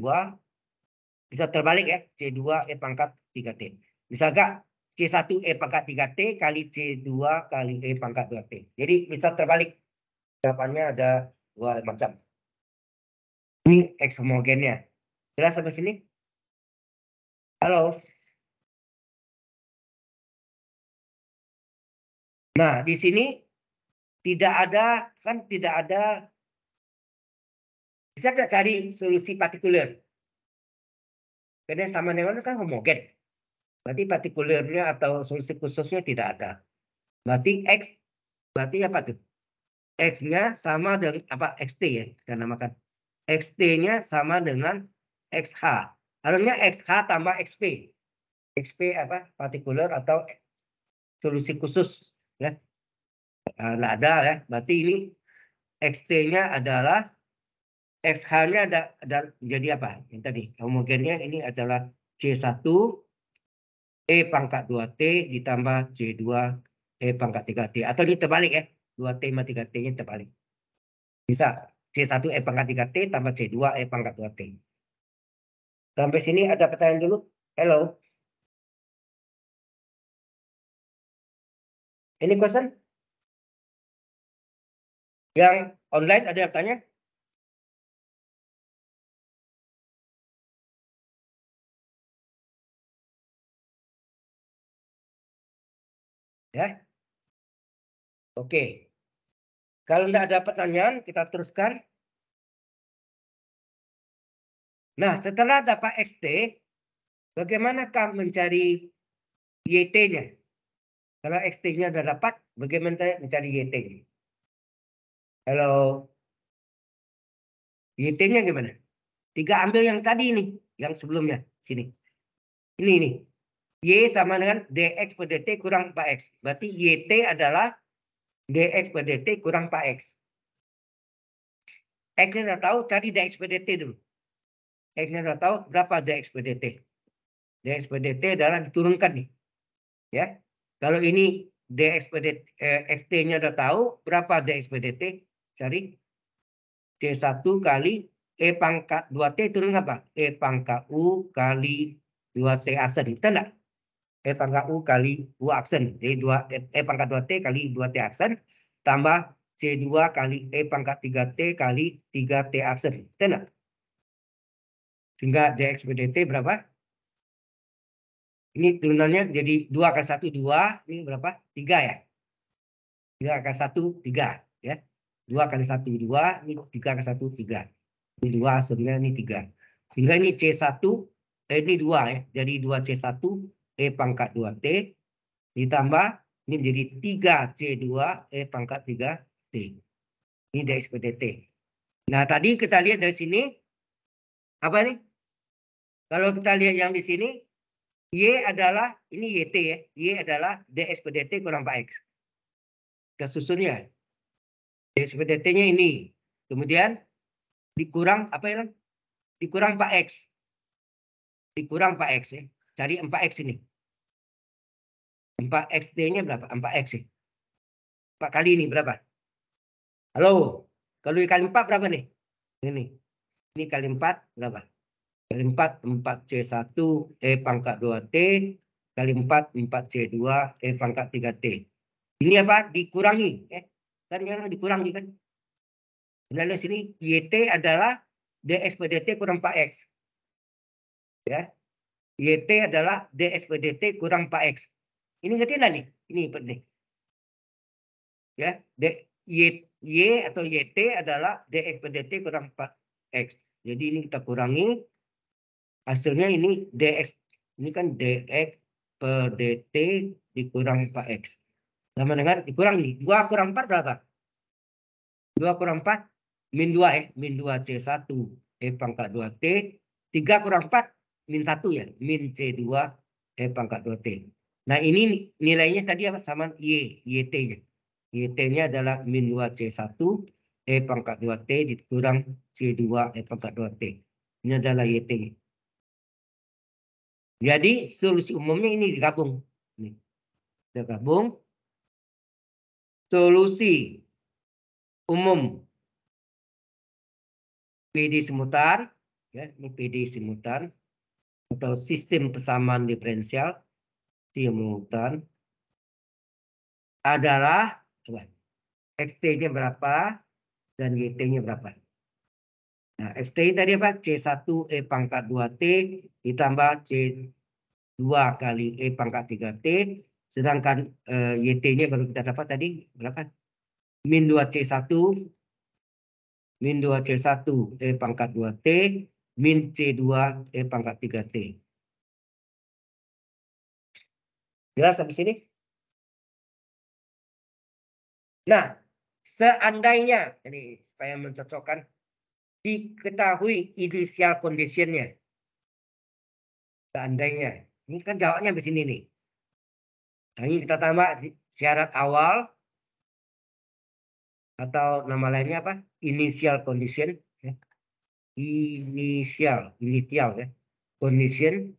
bisa terbalik ya, C2 E pangkat 3T. Bisa gak C1 E pangkat 3T kali C2 kali E pangkat 2T. Jadi bisa terbalik. Jawabannya ada dua macam. Ini X homogennya. Jelas sampai sini? Halo? Nah, di sini tidak ada, kan tidak ada, bisa kita cari solusi partikuler. Karena sama dengan kan homogen. Berarti partikulernya atau solusi khususnya tidak ada. Berarti X, berarti apa tuh? X-nya sama dengan apa XT ya kita namakan. XT-nya sama dengan XH. Harusnya XH tambah XP. XP apa? Partikuler atau solusi khusus ya. Nah, ada ya. Berarti ini XT-nya adalah XH-nya ada, ada jadi apa? Yang tadi homogennya ini adalah C1 E pangkat 2T ditambah C2 E pangkat 3T. Atau ini terbalik ya. Eh. 2T sama 3 t ini terbalik. Bisa. C1 E pangkat 3T tambah C2 E pangkat 2T. Sampai sini ada pertanyaan dulu? Hello. Any question? Yang online ada yang tanya? Ya. Oke. Kalau tidak ada pertanyaan, kita teruskan. Nah, setelah dapat XT, bagaimana bagaimanakah mencari YT-nya? Kalau XT-nya sudah dapat, bagaimana mencari YT-nya? Halo? YT-nya gimana? Tiga ambil yang tadi ini, yang sebelumnya, sini. Ini, ini. Y sama dengan dx per dt kurang 4x. Berarti yt adalah dx per dt kurang 4x. X nya sudah tahu, cari dx per dt dulu. X nya sudah tahu berapa dx per dt. dx per dt adalah diturunkan nih. Ya, Kalau ini dx per dt, eh, xt nya sudah tahu, berapa dx per dt, cari C1 kali E pangkat 2T turun apa? E pangkat U kali 2T asal. Ah, betul enggak? E pangkat U kali U aksen. Jadi 2 E pangkat dua t kali dua t aksen tambah c dua kali E pangkat tiga t kali tiga t aksen. Betul Sehingga DX PDT berapa? Ini turunannya jadi dua kali satu dua, Ini berapa? tiga ya? tiga kali satu tiga, Ya. 2 kali 1, 2. Ini tiga kali satu tiga. Ini 2 aksennya, ini tiga. Sehingga ini c satu, eh, ini dua ya. Jadi dua c satu E pangkat 2T ditambah ini menjadi 3C2 E pangkat 3T. Ini dari T. Nah, tadi kita lihat dari sini, apa nih? Kalau kita lihat yang di sini, Y adalah, ini YT ya, Y adalah DT kurang 4 X. Kita susunnya. Ya. dt nya ini. Kemudian, dikurang, apa ya? Dikurang 4 X. Dikurang 4 X ya. Cari 4X ini. 4XT-nya berapa? 4X. 4 kali ini berapa? Halo, kalau kali 4 berapa nih? Ini. Ini kali 4 berapa? Kali 4, 4C1, E pangkat 2T. Kali 4, 4C2, E pangkat 3T. Ini apa? Dikurangi. Eh, kan yang dikurangi kan? Lalu sini, YT e adalah DX per DT kurang 4X. Ya, YT adalah per DT kurang 4X. Ini ngerti enggak nih? Ini penting. Ya, D, Y, Y atau YT adalah per DT kurang 4X. Jadi ini kita kurangi. Hasilnya ini DX. Ini kan DX per DT dikurang 4X. Sama dengan dikurangi. 2 kurang 4 berapa? 2 kurang 4? Min 2 ya. Eh, min 2 C1. E pangkat 2T. 3 kurang 4? min 1 ya, min C2 E pangkat 2T. Nah ini nilainya tadi apa sama Y, YT-nya. YT-nya adalah min 2 C1 E pangkat 2T dikurang C2 E pangkat 2T. Ini adalah YT-nya. Jadi solusi umumnya ini digabung. Ini. Kita gabung. Solusi umum PD semutar. Ya, ini PD semutar atau sistem persamaan diferensial simultan adalah XT-nya berapa dan YT-nya berapa. Nah, XT tadi apa? C1 E pangkat 2T ditambah C2 kali E pangkat 3T. Sedangkan eh, YT-nya baru kita dapat tadi berapa? Min 2C1 min 2C1 E pangkat 2T min C2 E pangkat 3T. Jelas habis ini? Nah, seandainya, ini supaya mencocokkan, diketahui inisial conditionnya. Seandainya, ini kan jawabnya habis ini nih. Nah, ini kita tambah syarat awal atau nama lainnya apa? inisial condition inisial, inisial ya. Condition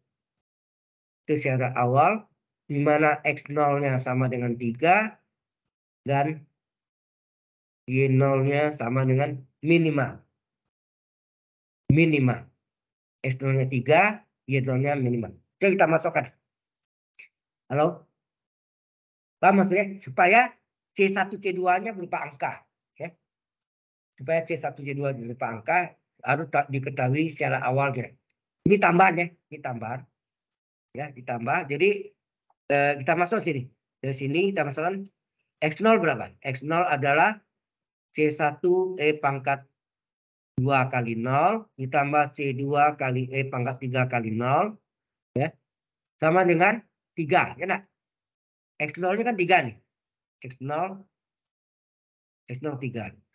itu secara awal di mana x 0 sama dengan tiga dan y 0 sama dengan minimal. Minimal. X0-nya 3, y 0 minimal. Jadi kita masukkan. Halo? apa maksudnya? Supaya C1, C2-nya berupa angka. Ya. Supaya C1, C2 berupa angka, harus diketahui secara awalnya. Ini tambahan ya, ini tambahan. Ya, ditambah. Jadi eh, kita masuk sini. Dari sini kita masukkan X0 berapa? X0 adalah C1 E pangkat 2 kali 0 ditambah C2 kali E pangkat 3 kali 0. Ya. Sama dengan 3, ya nak? X0-nya kan 3 nih. X0 X0 3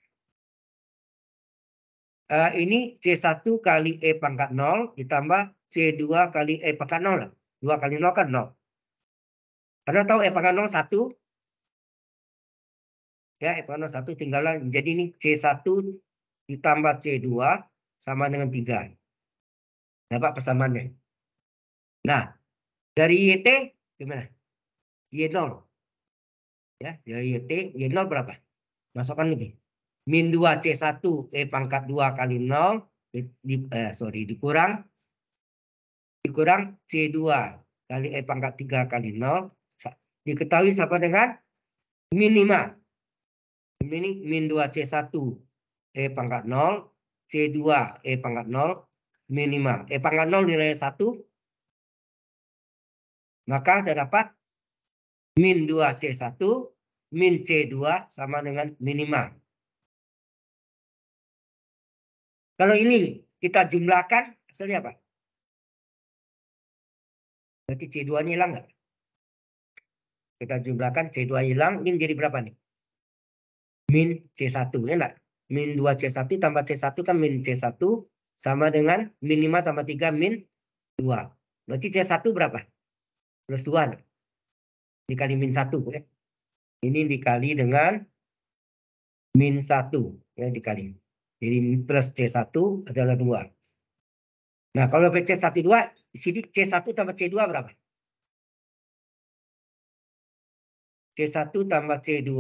uh, ini C1 kali E pangkat 0 ditambah C2 kali E pangkat 0. 2 kali 0 kan 0. Anda tahu E pangkat 0 1. Ya, E pangkat 0 1 tinggallah jadi ini C1 ditambah C2 sama dengan 3. Dapat persamaannya. Nah, dari YT gimana? Y0. Ya, dari YT, Y0 berapa? Masukkan lagi min 2 C1 E pangkat 2 kali 0 di, eh, sorry dikurang dikurang C2 kali E pangkat 3 kali 0 diketahui e sama dengan minima, min, min 2 C1 E pangkat 0 C2 E pangkat 0 minima, E pangkat 0 nilai 1 maka terdapat min 2 C1 min C2 sama dengan minimal. Kalau ini kita jumlahkan, hasilnya apa? Berarti C2 ini hilang nggak? Kita jumlahkan C2 hilang, ini jadi berapa nih? Min C1, ya Min 2 C1 tambah C1 kan min C1 sama dengan min 5 tambah 3 min 2. Berarti C1 berapa? Plus 2. Nih. Dikali min 1. Ya. Ini dikali dengan min 1. Ya, dikali. Jadi plus C1 adalah 2. Nah, kalau pc 2, di sini C1 tambah C2 berapa? C1 tambah C2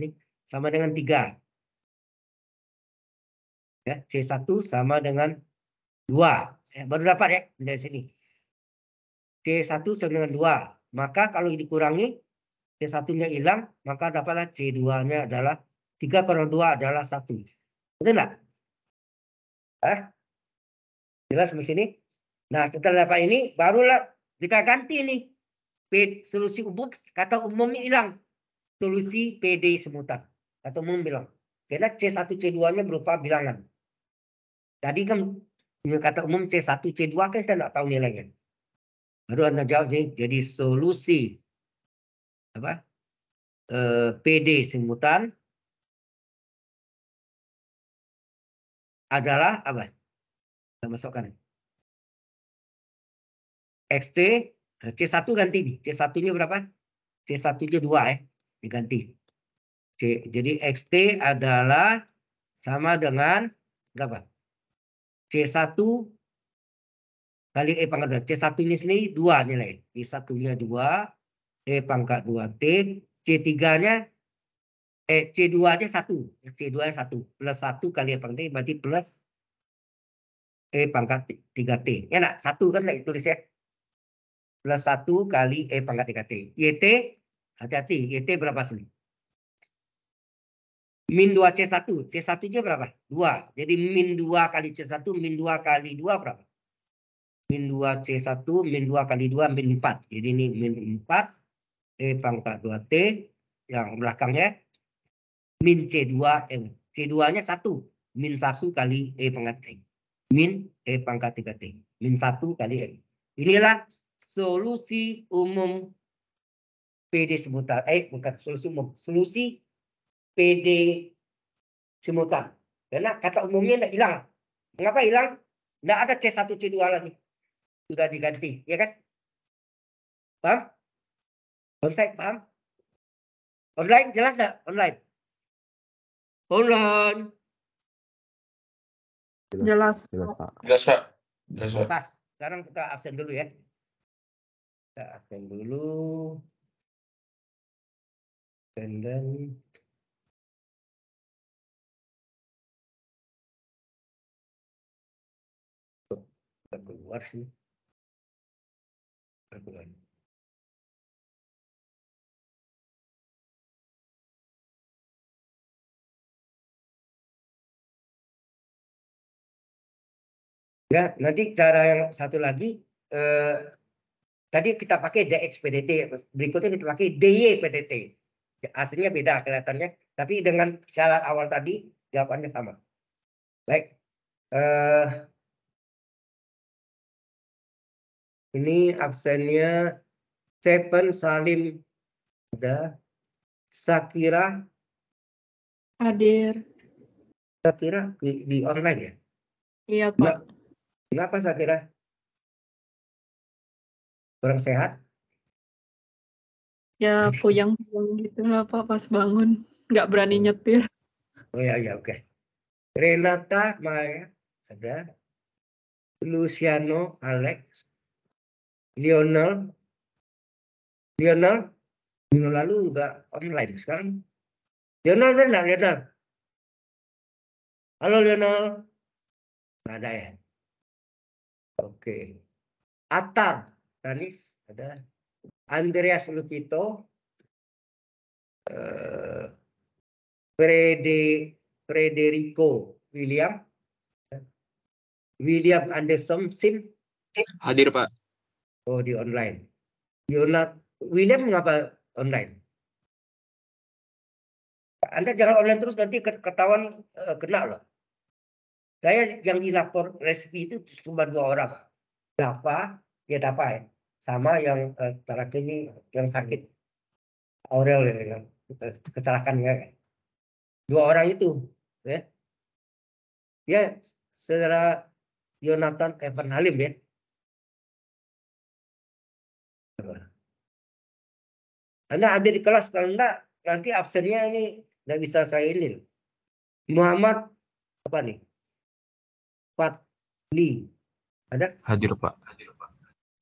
ini sama dengan 3. Ya, C1 sama dengan 2. Ya, baru dapat ya dari sini. C1 sama dengan 2. Maka kalau dikurangi C1-nya hilang, maka dapatlah C2-nya adalah 3 kurang 2 adalah 1. Betul nggak? Hah? Jelas di sini? Nah setelah dapat ini barulah kita ganti ini. P, solusi umum, kata umumnya hilang. Solusi PD semutan. Kata umum bilang. Karena C1, C2-nya berupa bilangan. Tadi kan kata umum C1, C2 kan kita nggak tahu nilainya. Baru Anda jawab jadi, jadi solusi apa? Uh, eh, PD semutan adalah apa? Kita masukkan. XT, C1 ganti nih. C1-nya berapa? C1-nya 2 ya. Diganti. C, jadi XT adalah sama dengan berapa? C1 kali E pangkat 2. C1 ini sini 2 nilai. C1-nya 2. E pangkat 2T. C3-nya eh c 2 aja 1, C2-nya 1, plus 1 kali E pangkat T berarti plus E pangkat 3T. Ya enggak? 1 kan lah ya. Plus 1 kali E pangkat 3T. YT, hati-hati, YT berapa sini? Min 2C1, C1-nya berapa? 2. Jadi min 2 kali C1, min 2 kali 2 berapa? Min 2C1, min 2 kali 2, min 4. Jadi ini min 4, E eh, pangkat 2T, yang belakangnya min C2M. C2-nya 1, min 1 kali E pangkat T. Min E pangkat 3T. Min 1 kali E. Inilah solusi umum PD semutan. Eh, bukan solusi umum. Solusi PD semutan. Karena kata umumnya tidak hilang. Mengapa hilang? Tidak ada C1, C2 lagi. Sudah diganti, ya kan? Paham? Konsep, paham? Online jelas nggak? Online. Hon Jelas. Jelas Pak. Jelas Pak. Jelas Pak. Pas. Sekarang kita absen dulu ya. Kita absen dulu. Dan dan keluar sih. Keluar. Ya nanti cara yang satu lagi eh, tadi kita pakai DXPDT, berikutnya kita pakai DYPDT. Ya, aslinya beda kelihatannya, tapi dengan syarat awal tadi jawabannya sama. Baik. Eh, ini absennya Seven Salim ada Sakira hadir Sakira di, di online ya? Iya, Pak. Ma Kenapa saya kira kurang sehat? Ya puyang-puyang gitu apa pas bangun, nggak berani hmm. nyetir. Oh ya ya oke. Okay. Renata Maya ada Luciano Alex Lionel Lionel minggu lalu nggak online sekarang Lionel ada Lionel halo Lionel nggak ada ya Oke. Atar, Danis, ada Andreas Lukito, eh, Frede, Frederico William, William Anderson Sim. Hadir Pak. Oh di online. Yonat William mengapa online? Anda jangan online terus nanti ketahuan uh, kena loh. Saya yang dilapor resmi itu cuma dua orang. Dapa, ya dapa ya. Sama yang eh, terakhir ini yang sakit. Aurel ya, yang kecelakaan ya. Dua orang itu. Ya, ya saudara Yonatan Evan eh, Halim ya. Anda ada di kelas kalau enggak nanti absennya ini nggak bisa saya ini. Muhammad apa nih? Fadli. Ada? Hadir Pak. Hadir Pak.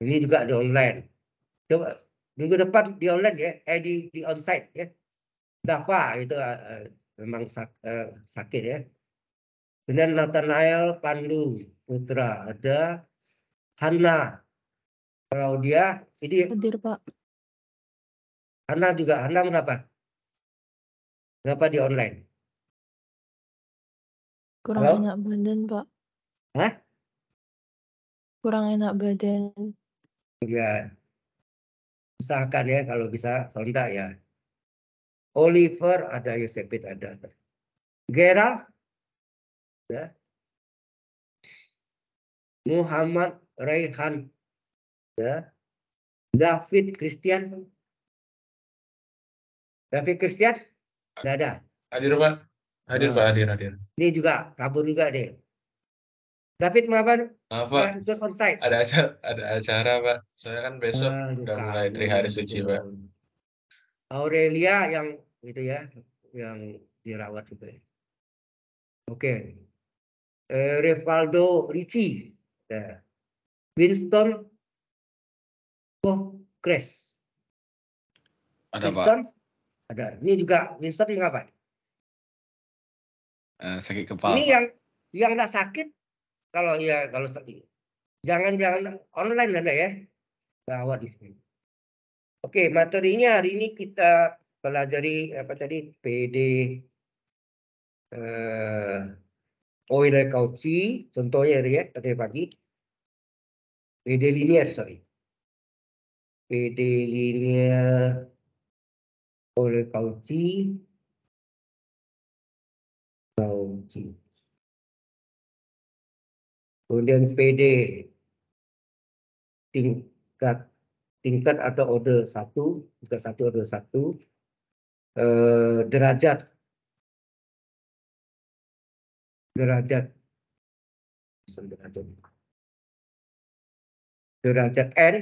Ini juga di online. Coba minggu depan di online ya, eh di di onsite ya. Dafa itu uh, memang sak, uh, sakit ya. Kemudian Nathanael Pandu Putra ada Hana dia ini ya? hadir Pak. Hana juga Hana kenapa? Kenapa di online? Kurang Halo? banyak badan Pak. Hah? Kurang enak badan. Iya. Usahakan ya kalau bisa Sonda ya. Oliver ada, Yosepit ada. Gera? ya. Muhammad Raihan ya. David Christian David Christian tidak ada hadir pak hadir pak hadir hadir ini juga kabur juga deh David apa? Maaf, Pak. Ada acara, ada acara, Pak. Saya kan besok uh, udah mulai tri hari suci, Pak. Aurelia yang gitu ya, yang dirawat juga. Ya. Oke. Okay. Eh, Revaldo Ricci. Ya. Winston Oh, Chris. Ada, Winston? Pak. Ada. Ini juga Winston yang apa? Uh, eh, sakit kepala. Ini yang yang nggak sakit kalau iya, ya kalau jangan-jangan online ada ya bawa di sini. Oke, materinya hari ini kita pelajari apa tadi PD eh, Euler Cauchy contohnya ya tadi pagi PD linear sorry PD linear Euler Cauchy Cauchy kemudian PD tingkat tingkat atau order satu tingkat satu order satu eh, derajat derajat derajat derajat N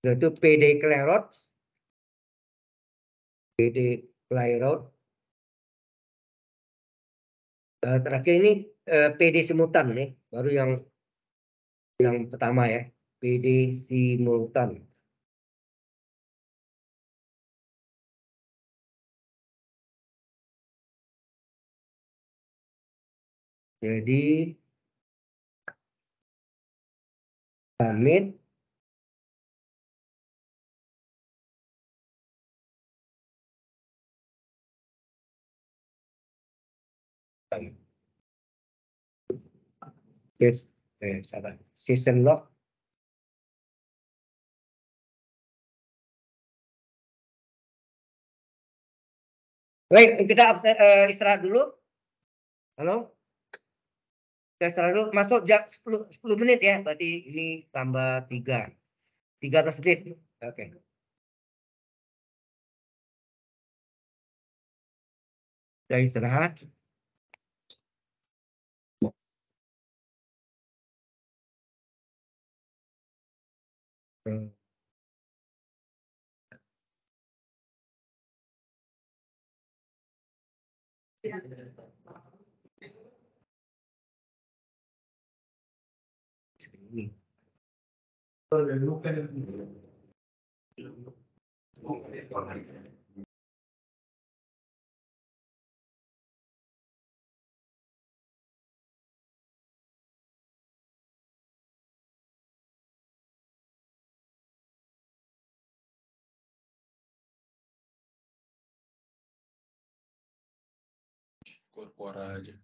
yaitu PD Clairot PD Clairot Eh, terakhir ini eh, PD simultan nih, baru yang yang pertama ya, PD simultan. Jadi Amit Yes, eh, salah. System Baik, kita uh, istirahat dulu. Halo? Kita istirahat dulu. Masuk jam 10, 10 menit ya. Berarti ini tambah 3. 13 menit. Oke. Okay. Kita istirahat. Oke. Mm. Sí. corporária